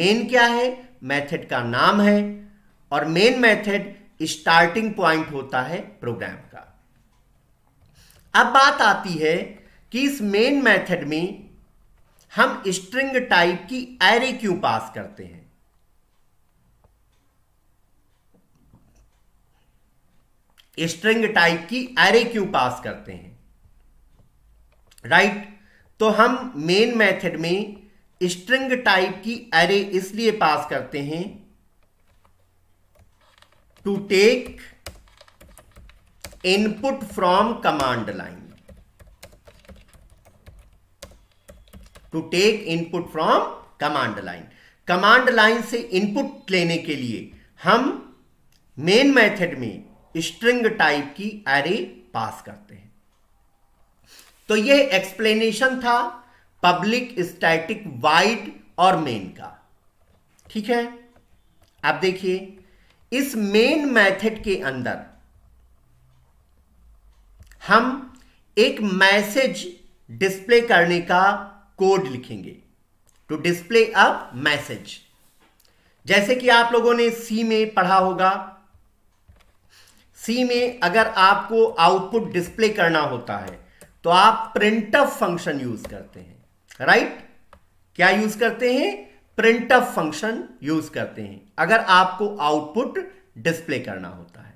मेन क्या है मेथड का नाम है और मेन मेथड स्टार्टिंग पॉइंट होता है प्रोग्राम का अब बात आती है कि इस मेन मेथड में हम स्ट्रिंग टाइप की एरे क्यों पास करते हैं स्ट्रिंग टाइप की एरे क्यू पास करते हैं राइट तो हम मेन मेथड में स्ट्रिंग टाइप की एरे इसलिए पास करते हैं to take input from command line to take input from command line command line से इनपुट लेने के लिए हम मेन मेथड में स्ट्रिंग टाइप की एरे पास करते हैं तो ये एक्सप्लेनेशन था पब्लिक स्टैटिक वाइड और मेन का ठीक है आप देखिए इस मेन मेथड के अंदर हम एक मैसेज डिस्प्ले करने का कोड लिखेंगे टू डिस्प्ले अ मैसेज जैसे कि आप लोगों ने सी में पढ़ा होगा सी में अगर आपको आउटपुट डिस्प्ले करना होता है तो आप प्रिंटअप फंक्शन यूज करते हैं राइट क्या यूज करते हैं प्रिंटअप फंक्शन यूज करते हैं अगर आपको आउटपुट डिस्प्ले करना होता है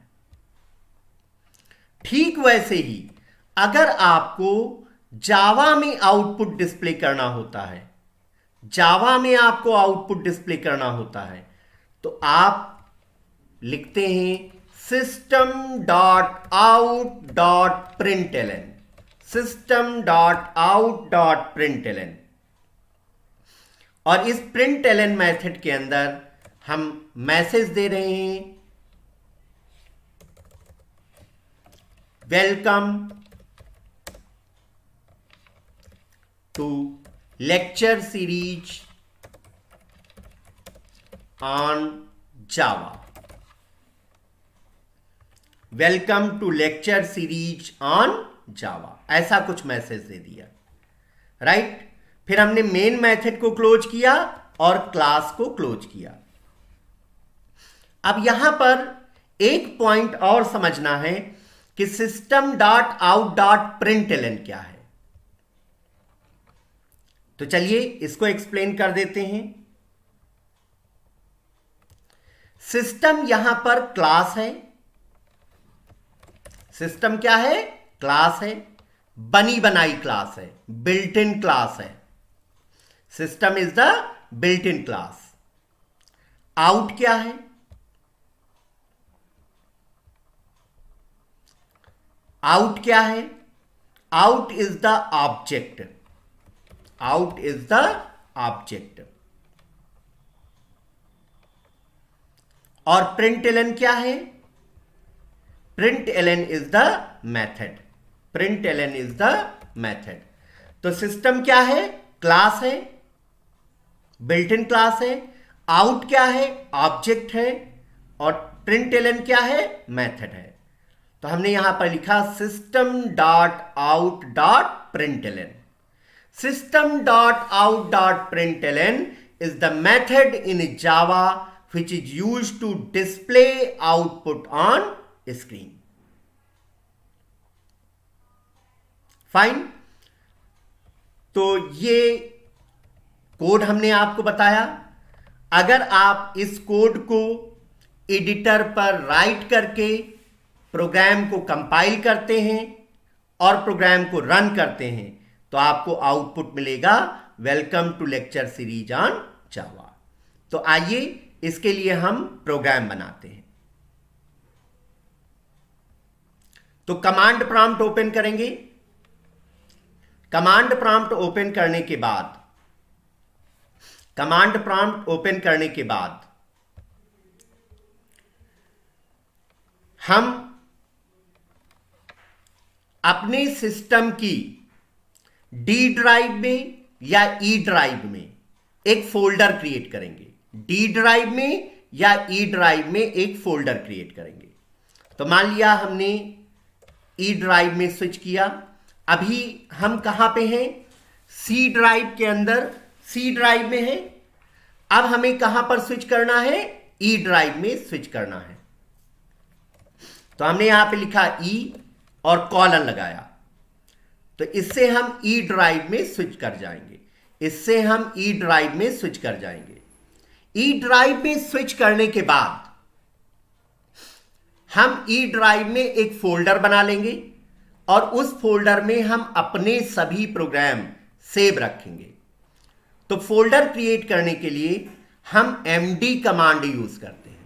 ठीक वैसे ही अगर आपको जावा में आउटपुट डिस्प्ले करना होता है जावा में आपको आउटपुट डिस्प्ले करना होता है तो आप लिखते हैं system dot out dot print L N system dot out dot print L N और इस प्रिंट एल एन मैथड के अंदर हम मैसेज दे रहे हैं welcome to lecture series on Java. Welcome to lecture series on Java ऐसा कुछ मैसेज दे दिया राइट right? फिर हमने मेन मेथड को क्लोज किया और क्लास को क्लोज किया अब यहां पर एक पॉइंट और समझना है कि system dot out dot print L क्या है तो चलिए इसको एक्सप्लेन कर देते हैं सिस्टम यहां पर क्लास है सिस्टम क्या है क्लास है बनी बनाई क्लास है बिल्ट इन क्लास है system is the built in class out क्या है आउट क्या है out is the object out is the object और प्रिंट एलन क्या है print L N is the method print L N is the method तो सिस्टम क्या है क्लास है बिल्ट इन क्लास है आउट क्या है ऑब्जेक्ट है और प्रिंट एल एन क्या है मैथड है तो हमने यहां पर लिखा system dot out dot print L N system dot out dot print L N is the method in Java which is use to display output on screen. Fine तो ये कोड हमने आपको बताया अगर आप इस कोड को एडिटर पर राइट करके प्रोग्राम को कंपाइल करते हैं और प्रोग्राम को रन करते हैं तो आपको आउटपुट मिलेगा welcome to lecture series on Java तो आइए इसके लिए हम प्रोग्राम बनाते हैं तो कमांड प्रॉम्प्ट ओपन करेंगे कमांड प्रॉम्प्ट ओपन करने के बाद कमांड प्रॉम्प्ट ओपन करने के बाद हम अपने सिस्टम की डी ड्राइव में या ई e ड्राइव में एक फोल्डर क्रिएट करेंगे डी ड्राइव में या ई e ड्राइव में एक फोल्डर क्रिएट करेंगे तो मान लिया हमने ई e ड्राइव में स्विच किया अभी हम कहाँ पे हैं सी ड्राइव के अंदर सी ड्राइव में है अब हमें कहां पर स्विच करना है ई e ड्राइव में स्विच करना है तो हमने यहां पे लिखा ई e और कॉलन लगाया तो इससे हम ई ड्राइव में स्विच कर जाएंगे इससे हम ई ड्राइव में स्विच कर जाएंगे ई ड्राइव में स्विच करने के बाद हम ई ड्राइव में एक फोल्डर बना लेंगे और उस फोल्डर में हम अपने सभी प्रोग्राम सेव रखेंगे तो फोल्डर क्रिएट करने के लिए हम एम डी कमांड यूज करते हैं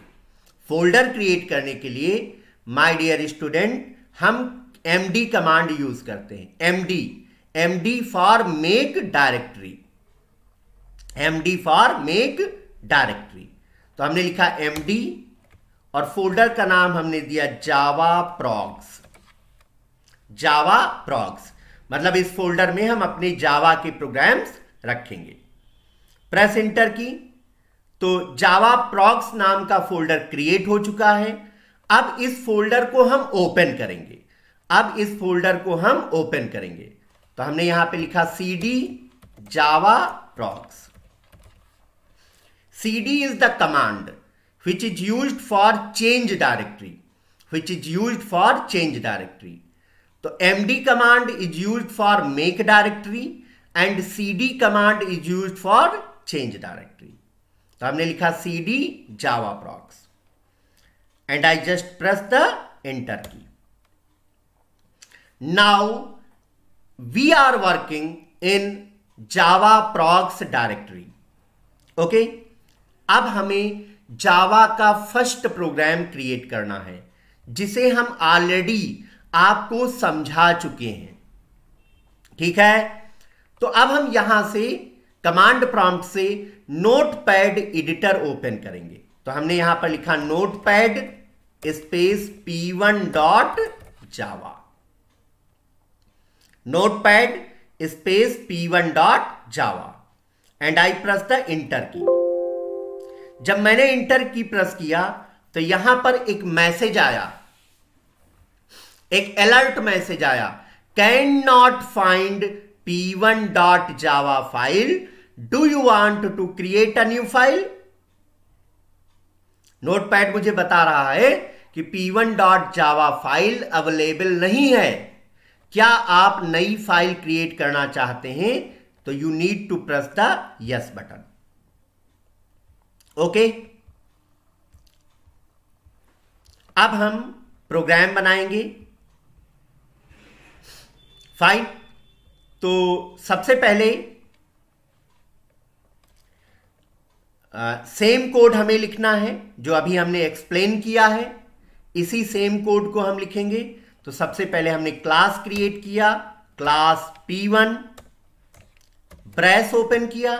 फोल्डर क्रिएट करने के लिए माय डियर स्टूडेंट हम एम डी कमांड यूज करते हैं M D M D for make directory M D for make directory तो हमने लिखा एम डी और फोल्डर का नाम हमने दिया जावा प्रॉक्स जावा प्रॉक्स मतलब इस फोल्डर में हम अपने जावा के प्रोग्राम्स रखेंगे प्रेस इंटर की तो जावा प्रॉक्स नाम का फोल्डर क्रिएट हो चुका है अब इस फोल्डर को हम ओपन करेंगे अब इस फोल्डर को हम ओपन करेंगे तो हमने यहां पे लिखा C D Java prox C D is the command which is used for change directory which is used for change directory so md command is used for make directory and cd command is used for change directory तो हमने लिखा cd java procs and I just press the enter key now we are working in java procs directory okay ab hame जावा का फर्स्ट प्रोग्राम क्रिएट करना है जिसे हम ऑलरेडी आपको समझा चुके हैं ठीक है तो अब हम यहां से कमांड प्रॉम्प्ट से नोट पैड एडिटर ओपन करेंगे तो हमने यहां पर लिखा note pad space P one dot Java notepad space P one dot Java and I press the enter key जब मैंने इंटर की प्रेस किया तो यहां पर एक मैसेज आया एक अलर्ट मैसेज आया can not find P one dot Java file do you want to create a new file pad मुझे बता रहा है कि P one dot Java file available नहीं है क्या आप नई फाइल क्रिएट करना चाहते हैं तो you need to press the yes button okay अब हम प्रोग्राम बनाएंगे फाइन तो सबसे पहले सेम कोड हमें लिखना है जो अभी हमने एक्सप्लेन किया है इसी सेम कोड को हम लिखेंगे तो सबसे पहले हमने क्लास क्रिएट किया क्लास P1 ब्रेस ओपन किया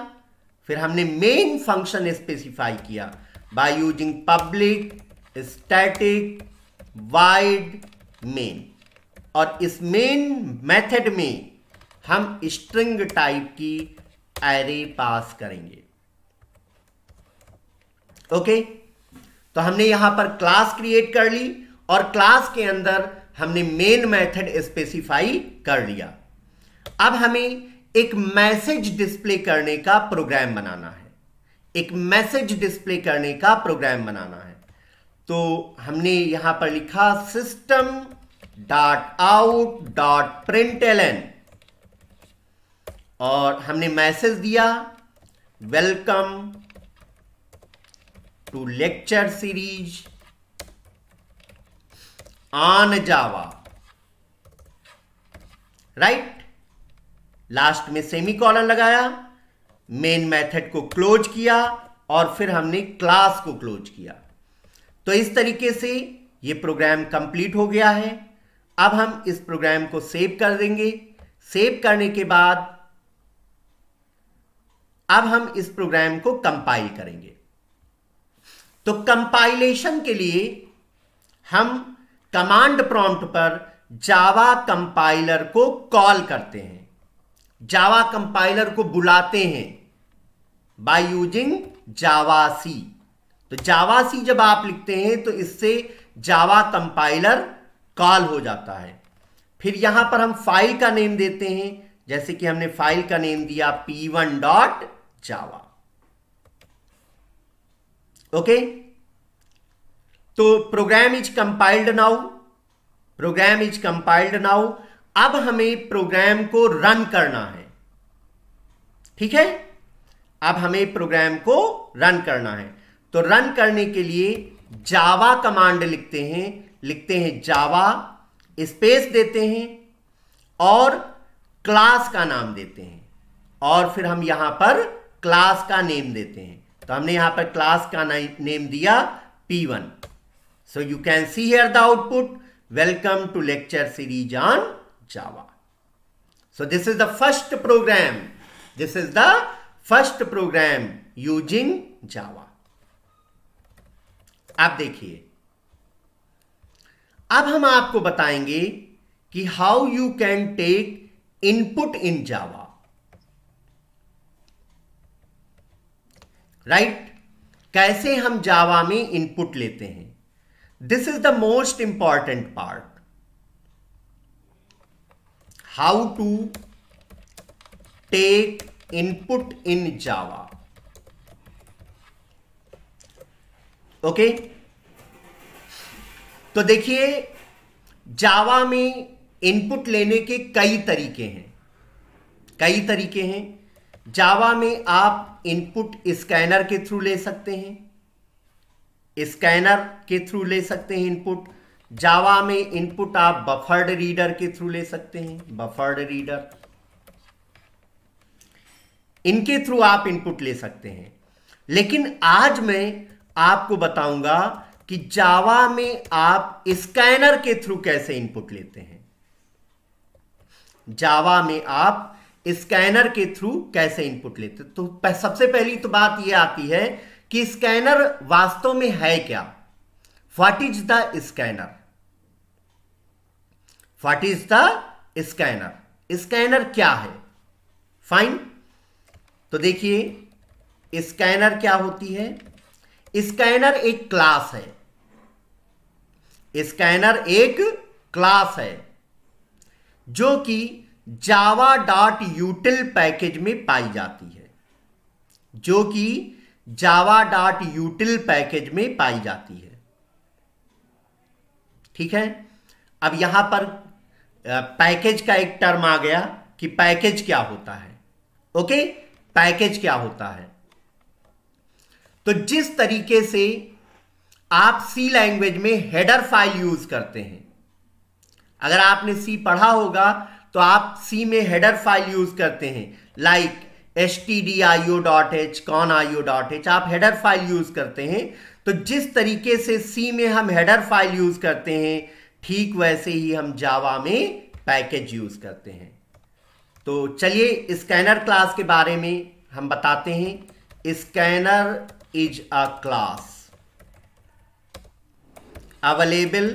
फिर हमने मेन फंक्शन स्पेसिफाई किया by using public static void main और इस मेन मेथड में हम स्ट्रिंग टाइप की एरे पास करेंगे ओके okay? तो हमने यहां पर क्लास क्रिएट कर ली और क्लास के अंदर हमने मेन मेथड स्पेसिफाई कर लिया अब हमें एक मैसेज डिस्प्ले करने का प्रोग्राम बनाना है एक मैसेज डिस्प्ले करने का प्रोग्राम बनाना है तो हमने यहां पर लिखा system dot out dot print L N और हमने मैसेज दिया welcome to lecture series on Java right last में सेमी कॉलन लगाया मेन मेथड को क्लोज किया और फिर हमने क्लास को क्लोज किया तो इस तरीके से ये प्रोग्राम कंप्लीट हो गया है अब हम इस प्रोग्राम को सेव कर देंगे सेव करने के बाद अब हम इस प्रोग्राम को कंपाइल करेंगे तो कंपाइलेशन के लिए हम कमांड प्रॉम्प्ट पर जावा कंपाइलर को कॉल करते हैं जावा कंपाइलर को बुलाते हैं बाय यूजिंग जावासी तो जावासी जब आप लिखते हैं तो इससे जावा कंपाइलर कॉल हो जाता है फिर यहां पर हम फाइल का नेम देते हैं जैसे कि हमने फाइल का नेम दिया P one dot Java okay तो program is compiled now program is compiled now अब हमें प्रोग्राम को रन करना है ठीक है अब हमें प्रोग्राम को रन करना है तो रन करने के लिए जावा कमांड लिखते हैं लिखते हैं जावा स्पेस देते हैं और क्लास का नाम देते हैं और फिर हम यहां पर क्लास का नेम देते हैं तो हमने यहां पर क्लास का नेम दिया P1 so you can see here the output welcome to lecture series on Java. So this is the first program. This is the first program using Java. आप देखिए अब हम आपको बताएंगे कि how you can take input in Java right कैसे हम जावा में इनपुट लेते हैं this is the most important part how to take input in Java okay तो देखिए जावा में इनपुट लेने के कई तरीके हैं कई तरीके हैं जावा में आप इनपुट स्कैनर के थ्रू ले सकते हैं स्कैनर के थ्रू ले सकते हैं इनपुट जावा में इनपुट आप बफर्ड रीडर के थ्रू ले सकते हैं बफर्ड रीडर इनके थ्रू आप इनपुट ले सकते हैं लेकिन आज मैं आपको बताऊंगा कि जावा में आप स्कैनर के थ्रू कैसे इनपुट लेते हैं जावा में आप स्कैनर के थ्रू कैसे इनपुट लेते तो सबसे पहली तो बात यह आती है कि स्कैनर वास्तव में है क्या what is the scanner what is the scanner scanner क्या है फाइन तो देखिए स्कैनर क्या होती है स्कैनर एक क्लास है स्कैनर एक क्लास है जो कि जावा डॉट यूटिल पैकेज में पाई जाती है जो कि जावा डॉट यूटिल पैकेज में पाई जाती है ठीक है अब यहां पर पैकेज का एक टर्म आ गया कि पैकेज क्या होता है ओके पैकेज क्या होता है तो जिस तरीके से आप सी लैंग्वेज में हेडर फाइल यूज करते हैं अगर आपने सी पढ़ा होगा तो आप सी में हेडर फाइल यूज करते हैं like S T D I O dot H con I O dot H आप हेडर फाइल यूज करते हैं तो जिस तरीके से सी में हम हेडर फाइल यूज करते हैं ठीक वैसे ही हम जावा में पैकेज यूज करते हैं तो चलिए स्कैनर क्लास के बारे में हम बताते हैं scanner is a class available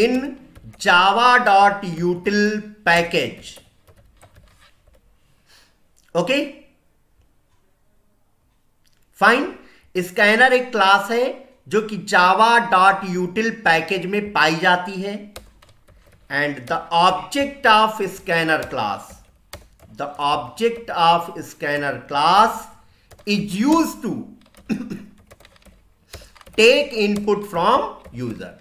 in Java dot util package okay fine scanner एक क्लास है जो कि जावा डॉट यूटिल पैकेज में पाई जाती है and the object of scanner class the object of scanner class is use to take input from user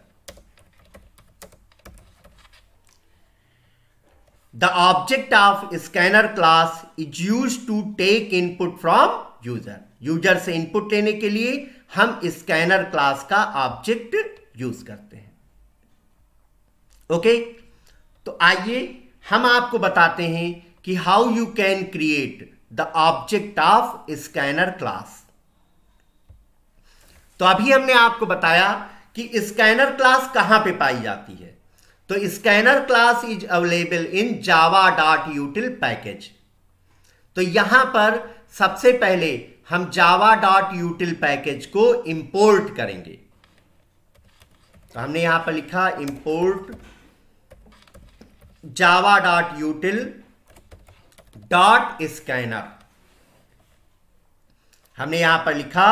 The object of scanner class is used to take input from user. User से input लेने के लिए हम स्कैनर क्लास का ऑब्जेक्ट यूज करते हैं ओके तो आइए हम आपको बताते हैं कि how you can create the object of scanner class तो अभी हमने आपको बताया कि स्कैनर क्लास कहां पे पाई जाती है तो scanner class is available in Java dot util package तो यहां पर सबसे पहले हम जावा डॉट यूटिल पैकेज को इंपोर्ट करेंगे तो हमने यहां पर लिखा import Java dot util dot scanner हमने यहां पर लिखा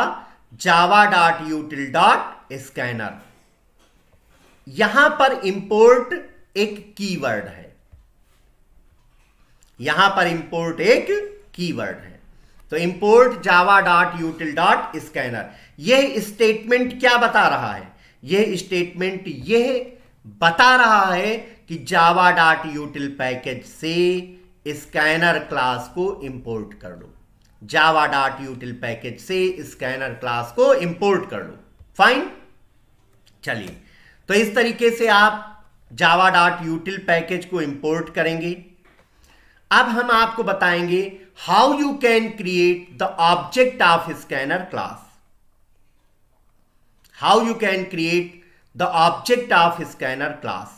Java dot util dot scanner यहां पर इंपोर्ट एक कीवर्ड है यहां पर इंपोर्ट एक कीवर्ड है तो import Java dot util dot scanner यह स्टेटमेंट क्या बता रहा है यह स्टेटमेंट यह बता रहा है कि जावा डॉट यूटिल पैकेज से स्कैनर क्लास को इंपोर्ट कर लो जावा डॉट यूटिल पैकेज से स्कैनर क्लास को इंपोर्ट कर लो फाइन चलिए तो इस तरीके से आप जावा डॉट यूटिल पैकेज को इंपोर्ट करेंगे अब हम आपको बताएंगे how you can create the object of scanner class how you can create the object of scanner class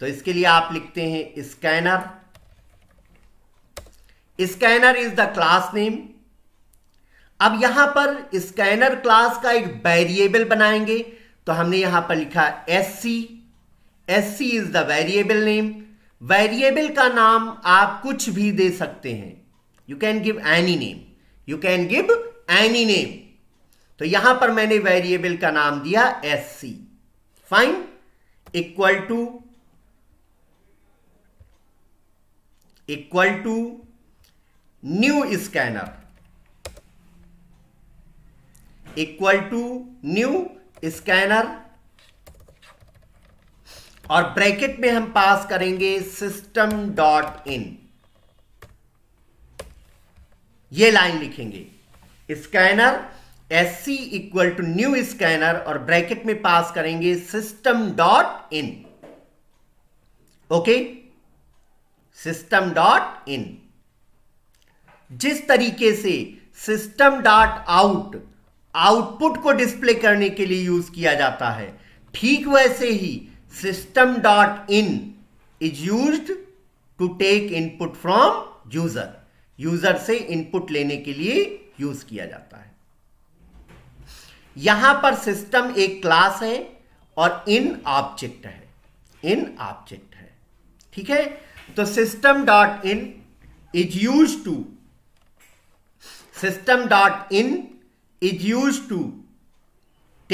तो इसके लिए आप लिखते हैं scanner scanner is the class name अब यहां पर स्कैनर क्लास का एक वेरिएबल बनाएंगे तो हमने यहां पर लिखा S C S C is the variable name variable का नाम आप कुछ भी दे सकते हैं you can give any name you can give any name तो यहां पर मैंने वेरिएबल का नाम दिया S C fine equal to equal to new scanner equal to new scanner और ब्रैकेट में हम पास करेंगे सिस्टम डॉट इन ये लाइन लिखेंगे scanner S C equal to new scanner और ब्रैकेट में पास करेंगे system dot in okay system dot in जिस तरीके से सिस्टम डॉट आउट आउटपुट को डिस्प्ले करने के लिए यूज किया जाता है ठीक वैसे ही system.in is used to take input from user. User से इनपुट लेने के लिए यूज किया जाता है यहां पर सिस्टम एक क्लास है और इन ऑब्जेक्ट है इन ऑब्जेक्ट है ठीक है तो system dot in is use to system dot in is use to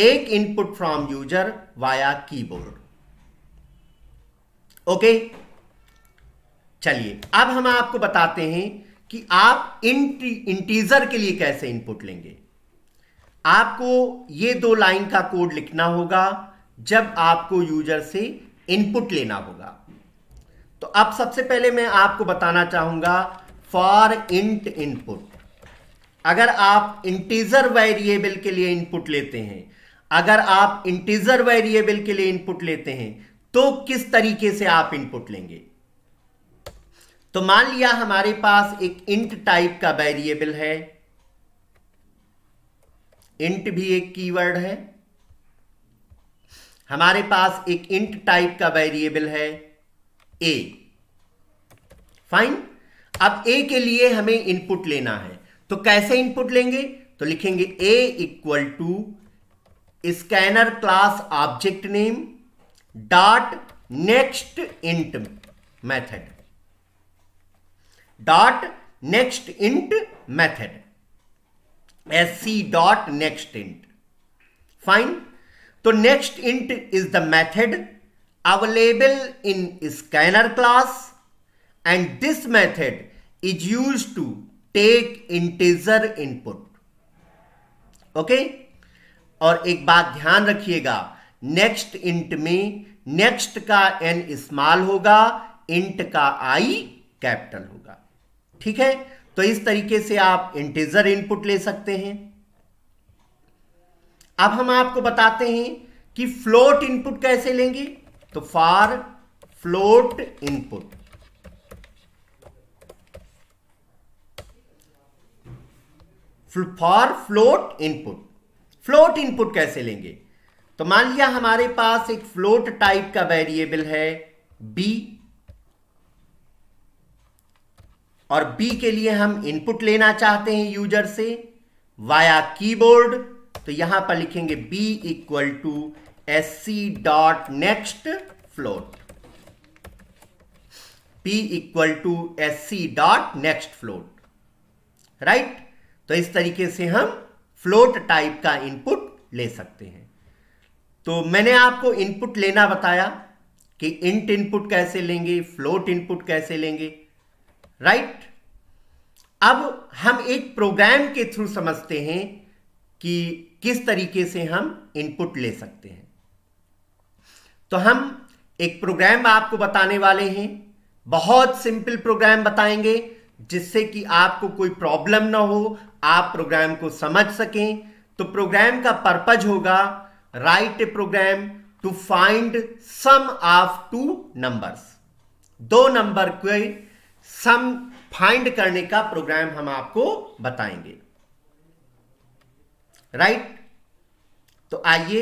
take input from user via keyboard okay चलिए अब हम आपको बताते हैं कि आप इंटी, इंटीजर के लिए कैसे इनपुट लेंगे आपको ये दो लाइन का कोड लिखना होगा जब आपको यूजर से इनपुट लेना होगा तो अब सबसे पहले मैं आपको बताना चाहूंगा फॉर इंट इनपुट अगर आप इंटीजर वेरिएबल के लिए इनपुट लेते हैं अगर आप इंटीजर वेरिएबल के लिए इनपुट लेते हैं तो किस तरीके से आप इनपुट लेंगे तो मान लिया हमारे पास एक इंट टाइप का वेरिएबल है इंट भी एक कीवर्ड है हमारे पास एक इंट टाइप का वेरिएबल है ए फाइन अब ए के लिए हमें इनपुट लेना है तो कैसे इनपुट लेंगे तो लिखेंगे A equal to scanner class object name dot next int method dot next int method S C dot next int fine तो next int is the method available in scanner class and this method is use to take integer input okay और एक बात ध्यान रखिएगा नेक्स्ट इंट में नेक्स्ट का एन स्मॉल होगा इंट का आई कैपिटल होगा ठीक है तो इस तरीके से आप इंटीजर इनपुट ले सकते हैं अब हम आपको बताते हैं कि फ्लोट इनपुट कैसे लेंगे तो for float input for float input float input कैसे लेंगे तो मान लिया हमारे पास एक फ्लोट टाइप का वेरिएबल है बी और बी के लिए हम इनपुट लेना चाहते हैं यूजर से वाया कीबोर्ड तो यहां पर लिखेंगे B equal to S C dot next float B equal to S C dot next float right तो इस तरीके से हम फ्लोट टाइप का इनपुट ले सकते हैं तो मैंने आपको इनपुट लेना बताया कि इंट इनपुट कैसे लेंगे फ्लोट इनपुट कैसे लेंगे राइट अब हम एक प्रोग्राम के थ्रू समझते हैं कि किस तरीके से हम इनपुट ले सकते हैं तो हम एक प्रोग्राम आपको बताने वाले हैं बहुत सिंपल प्रोग्राम बताएंगे जिससे कि आपको कोई प्रॉब्लम ना हो आप प्रोग्राम को समझ सकें तो प्रोग्राम का पर्पज होगा write a program to find sum of two numbers दो नंबर के सम फाइंड करने का प्रोग्राम हम आपको बताएंगे राइट right? तो आइए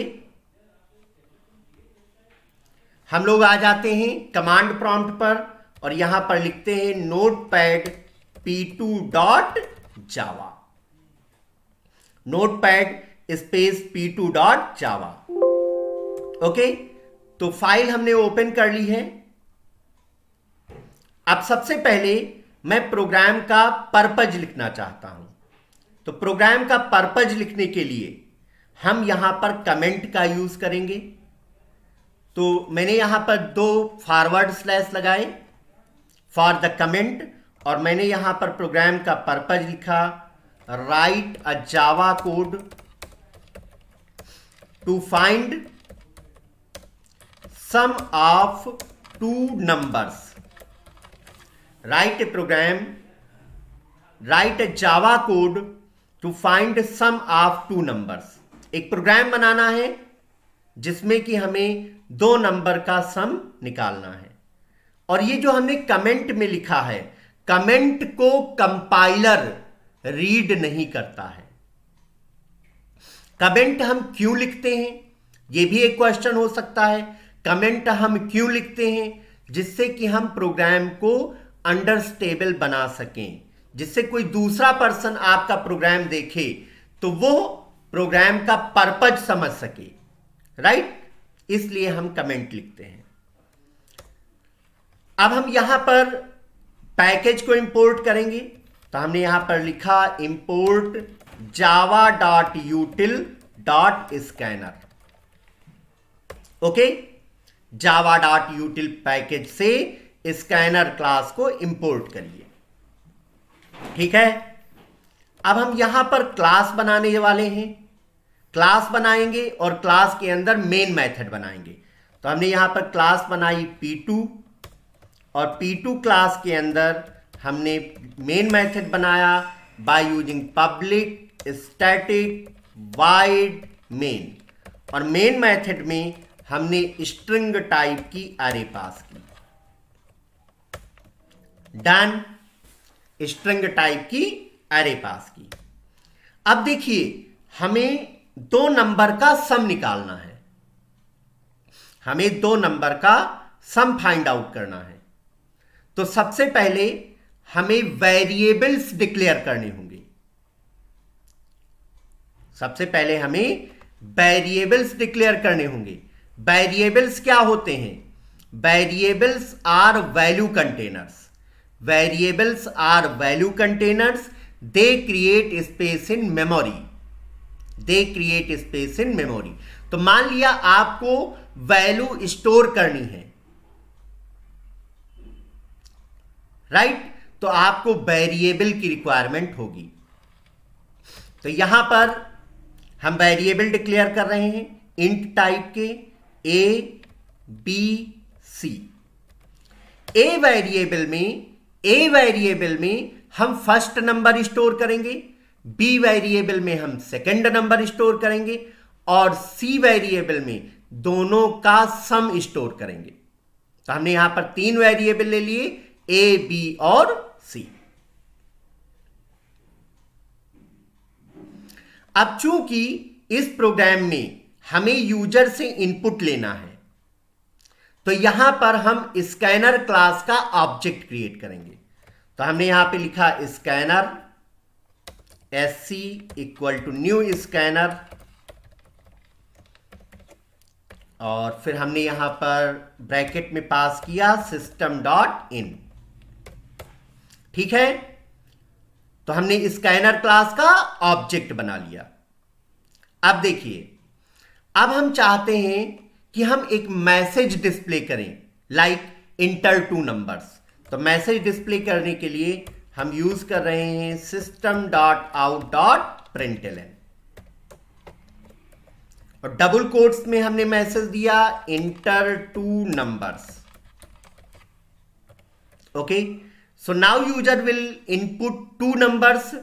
हम लोग आ जाते हैं कमांड प्रॉम्प्ट पर और यहां पर लिखते हैं note pad P two dot Java note pad space P two dot Java okay तो फाइल हमने ओपन कर ली है अब सबसे पहले मैं प्रोग्राम का पर्पज लिखना चाहता हूं तो प्रोग्राम का पर्पज लिखने के लिए हम यहां पर कमेंट का यूज करेंगे तो मैंने यहां पर दो फॉरवर्ड स्लैश लगाए फॉर द कमेंट और मैंने यहां पर प्रोग्राम का पर्पज लिखा write a Java code to find sum of two numbers write a program write a Java code to find sum of two numbers एक प्रोग्राम बनाना है जिसमें कि हमें दो नंबर का सम निकालना है और ये जो हमने कमेंट में लिखा है कमेंट को कंपाइलर रीड नहीं करता है कमेंट हम क्यों लिखते हैं ये भी एक क्वेश्चन हो सकता है कमेंट हम क्यों लिखते हैं जिससे कि हम प्रोग्राम को अंडरस्टेबल बना सकें जिससे कोई दूसरा पर्सन आपका प्रोग्राम देखे तो वो प्रोग्राम का पर्पज समझ सके राइट इसलिए हम कमेंट लिखते हैं अब हम यहां पर पैकेज को इंपोर्ट करेंगे तो हमने यहां पर लिखा import Java dot util dot scanner okay Java dot util package से स्कैनर क्लास को इंपोर्ट करिए ठीक है अब हम यहां पर क्लास बनाने वाले हैं क्लास बनाएंगे और क्लास के अंदर मेन मेथड बनाएंगे तो हमने यहां पर क्लास बनाई P2 और P2 क्लास के अंदर हमने मेन मेथड बनाया by using public static void main और मेन मेथड में हमने स्ट्रिंग टाइप की एरे पास की डन स्ट्रिंग टाइप की एरे पास की अब देखिए हमें दो नंबर का सम निकालना है हमें दो नंबर का सम फाइंड आउट करना है तो सबसे पहले हमें वेरिएबल्स डिक्लेयर करने होंगे सबसे पहले हमें वेरिएबल्स डिक्लेयर करने होंगे वेरिएबल्स क्या होते हैं variables are value containers variables are value containers they create space in memory they create space in memory तो मान लिया आपको वैल्यू स्टोर करनी है राइट right? तो आपको वेरिएबल की रिक्वायरमेंट होगी तो यहां पर हम वेरिएबल डिक्लेयर कर रहे हैं इंट टाइप के A B C A variable में ए वेरिएबल में हम फर्स्ट नंबर स्टोर करेंगे बी वेरिएबल में हम सेकंड नंबर स्टोर करेंगे और सी वेरिएबल में दोनों का सम स्टोर करेंगे तो हमने यहां पर तीन वेरिएबल ले लिए ए बी और सी अब चूंकि इस प्रोग्राम में हमें यूजर से इनपुट लेना है तो यहां पर हम स्कैनर क्लास का ऑब्जेक्ट क्रिएट करेंगे तो हमने यहां पे लिखा scanner S C equal to new scanner और फिर हमने यहां पर ब्रैकेट में पास किया सिस्टम डॉट इन ठीक है तो हमने स्कैनर क्लास का ऑब्जेक्ट बना लिया अब देखिए अब हम चाहते हैं कि हम एक मैसेज डिस्प्ले करें लाइक इंटर टू नंबर्स तो मैसेज डिस्प्ले करने के लिए हम यूज कर रहे हैं system dot out dot print और डबल कोट्स में हमने मैसेज दिया enter two numbers okay okay? So now user will input two numbers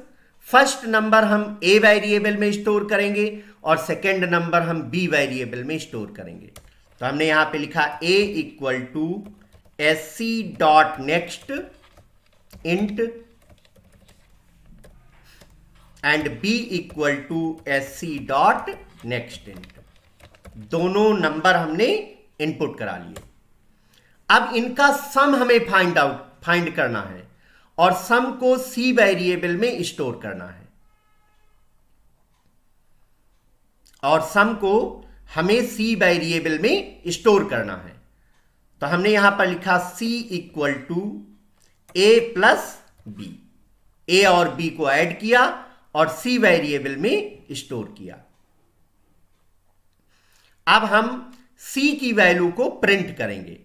first number हम ए वेरिएबल में स्टोर करेंगे और सेकेंड नंबर हम बी वेरिएबल में स्टोर करेंगे तो हमने यहां पे लिखा A equal to S C dot next int and B equal to S C dot next int दोनों नंबर हमने इनपुट करा लिए अब इनका सम हमें फाइंड आउट फाइंड करना है और सम को सी वेरिएबल में स्टोर करना है और सम को हमें सी वेरिएबल में स्टोर करना है तो हमने यहां पर लिखा C equal to A plus B A और बी को ऐड किया और सी वेरिएबल में स्टोर किया अब हम सी की वैल्यू को प्रिंट करेंगे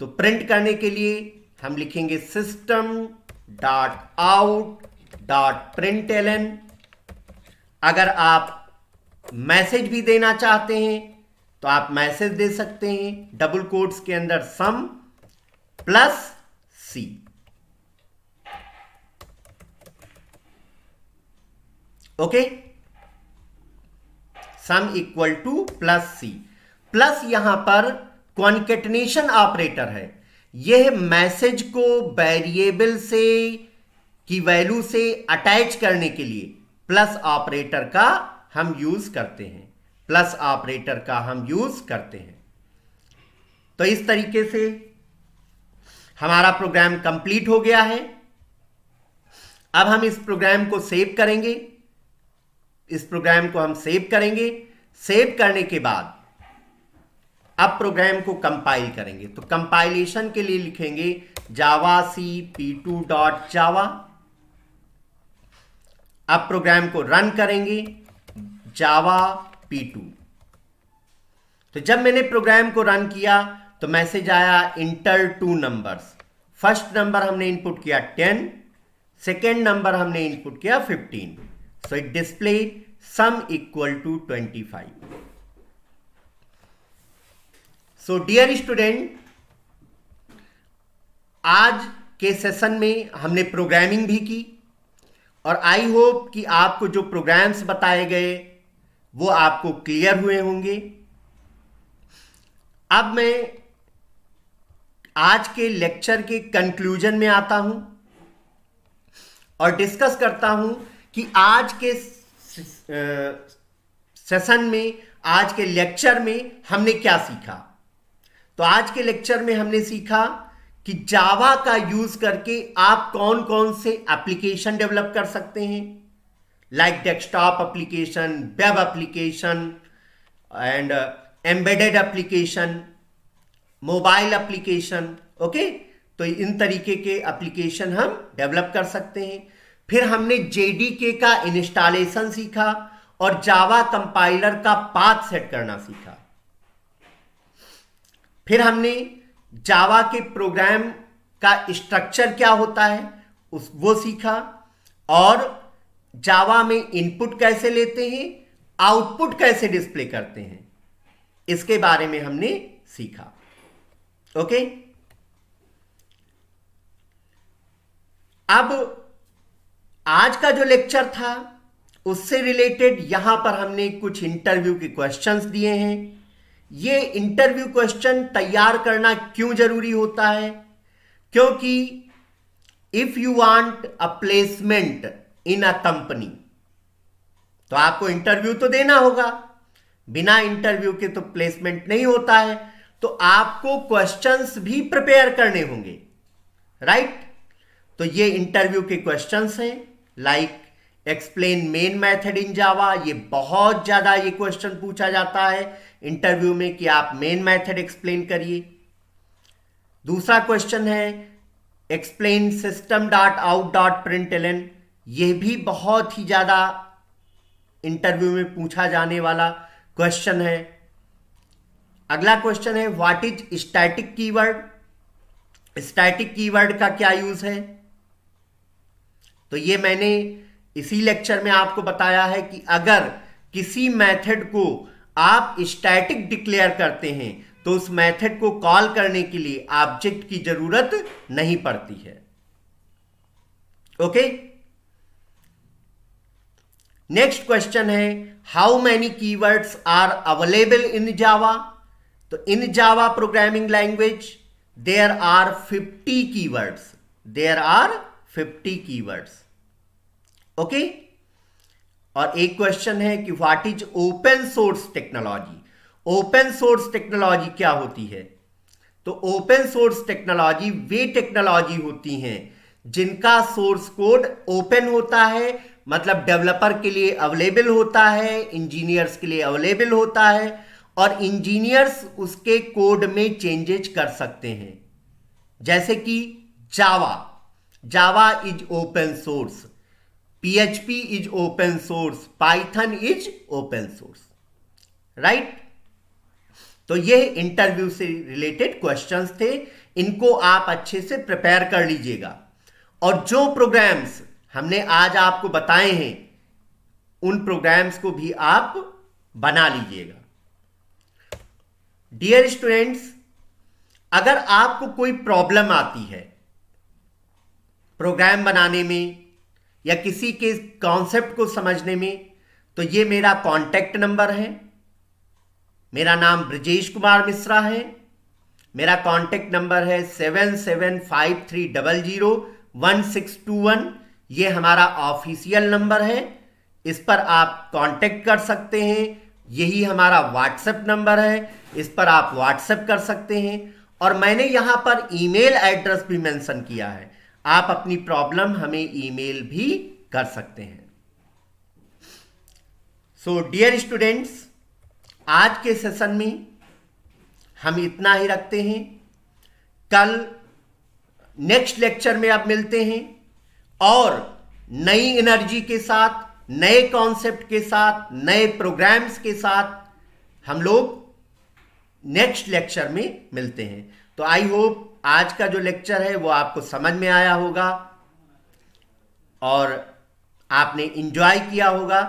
तो प्रिंट करने के लिए हम लिखेंगे system dot out dot print अगर आप मैसेज भी देना चाहते हैं तो आप मैसेज दे सकते हैं डबल कोट्स के अंदर sum plus C okay sum equal to plus C plus यहां पर कॉन्केटनेशन ऑपरेटर है यह मैसेज को वेरिएबल से की वैल्यू से अटैच करने के लिए प्लस ऑपरेटर का हम यूज करते हैं प्लस ऑपरेटर का हम यूज करते हैं तो इस तरीके से हमारा प्रोग्राम कंप्लीट हो गया है अब हम इस प्रोग्राम को सेव करेंगे इस प्रोग्राम को हम सेव करेंगे सेव करने के बाद अब प्रोग्राम को कंपाइल करेंगे तो कंपाइलेशन के लिए लिखेंगे javac P two dot Java अब प्रोग्राम को रन करेंगे जावा पी टू तो जब मैंने प्रोग्राम को रन किया तो मैसेज आया enter two numbers first number हमने इनपुट किया टेन सेकेंड नंबर हमने इनपुट किया fifteen so it display sum equal to twenty five so dear student आज के सेशन में हमने प्रोग्रामिंग भी की और आई होप कि आपको जो प्रोग्राम्स बताए गए वो आपको क्लियर हुए होंगे अब मैं आज के लेक्चर के कंक्लूजन में आता हूं और डिस्कस करता हूं कि आज के सेशन में आज के लेक्चर में हमने क्या सीखा तो आज के लेक्चर में हमने सीखा कि जावा का यूज करके आप कौन कौन से एप्लीकेशन डेवलप कर सकते हैं like desktop application web application and embedded application mobile application okay तो इन तरीके के एप्लीकेशन हम डेवलप कर सकते हैं फिर हमने जेडीके का इंस्टॉलेशन सीखा और जावा कंपाइलर का पाथ सेट करना सीखा फिर हमने जावा के प्रोग्राम का स्ट्रक्चर क्या होता है उस वो सीखा और जावा में इनपुट कैसे लेते हैं आउटपुट कैसे डिस्प्ले करते हैं इसके बारे में हमने सीखा ओके अब आज का जो लेक्चर था उससे रिलेटेड यहां पर हमने कुछ इंटरव्यू के क्वेश्चंस दिए हैं ये इंटरव्यू क्वेश्चन तैयार करना क्यों जरूरी होता है क्योंकि if you want a placement in a company तो आपको इंटरव्यू तो देना होगा बिना इंटरव्यू के तो प्लेसमेंट नहीं होता है तो आपको क्वेश्चंस भी प्रिपेयर करने होंगे राइट तो ये इंटरव्यू के क्वेश्चंस हैं like explain main method in Java ये बहुत ज्यादा ये क्वेश्चन पूछा जाता है इंटरव्यू में कि आप मेन मेथड एक्सप्लेन करिए दूसरा क्वेश्चन है explain system dot out dot print L n भी बहुत ही ज़्यादा इंटरव्यू में पूछा जाने वाला क्वेश्चन है अगला क्वेश्चन है what is static keyword static keyword का क्या यूज है तो ये मैंने इसी लेक्चर में आपको बताया है कि अगर किसी मेथड को आप स्टैटिक डिक्लेयर करते हैं तो उस मेथड को कॉल करने के लिए ऑब्जेक्ट की जरूरत नहीं पड़ती है ओके नेक्स्ट क्वेश्चन है how many keywords are available in Java तो in Java programming language there are 50 keywords there are 50 keywords okay okay? और एक क्वेश्चन है कि what is open source technology open source technology क्या होती है तो ओपन सोर्स टेक्नोलॉजी वे टेक्नोलॉजी होती हैं जिनका सोर्स कोड ओपन होता है मतलब डेवलपर के लिए अवेलेबल होता है इंजीनियर्स के लिए अवेलेबल होता है और इंजीनियर्स उसके कोड में चेंजेज कर सकते हैं जैसे कि Java Java is open source PHP is open source, Python is open source, right तो ये इंटरव्यू से रिलेटेड क्वेश्चंस थे इनको आप अच्छे से प्रिपेयर कर लीजिएगा और जो प्रोग्राम्स हमने आज आपको बताए हैं उन प्रोग्राम्स को भी आप बना लीजिएगा डियर स्टूडेंट्स अगर आपको कोई प्रॉब्लम आती है प्रोग्राम बनाने में या किसी के कॉन्सेप्ट को समझने में तो ये मेरा कॉन्टैक्ट नंबर है मेरा नाम ब्रजेश कुमार मिश्रा है मेरा कॉन्टैक्ट नंबर है seven seven five three double zero one six two one ये हमारा ऑफिशियल नंबर है इस पर आप कांटेक्ट कर सकते हैं यही हमारा व्हाट्सएप नंबर है इस पर आप व्हाट्सएप कर सकते हैं और मैंने यहाँ पर ईमेल एड्रेस भी मेंशन किया है आप अपनी प्रॉब्लम हमें ईमेल भी कर सकते हैं सो डियर स्टूडेंट्स आज के सेशन में हम इतना ही रखते हैं कल नेक्स्ट लेक्चर में आप मिलते हैं और नई एनर्जी के साथ नए कॉन्सेप्ट के साथ नए प्रोग्राम्स के साथ हम लोग नेक्स्ट लेक्चर में मिलते हैं तो आई होप आज का जो लेक्चर है वो आपको समझ में आया होगा और आपने इंजॉय किया होगा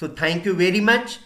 so thank you very much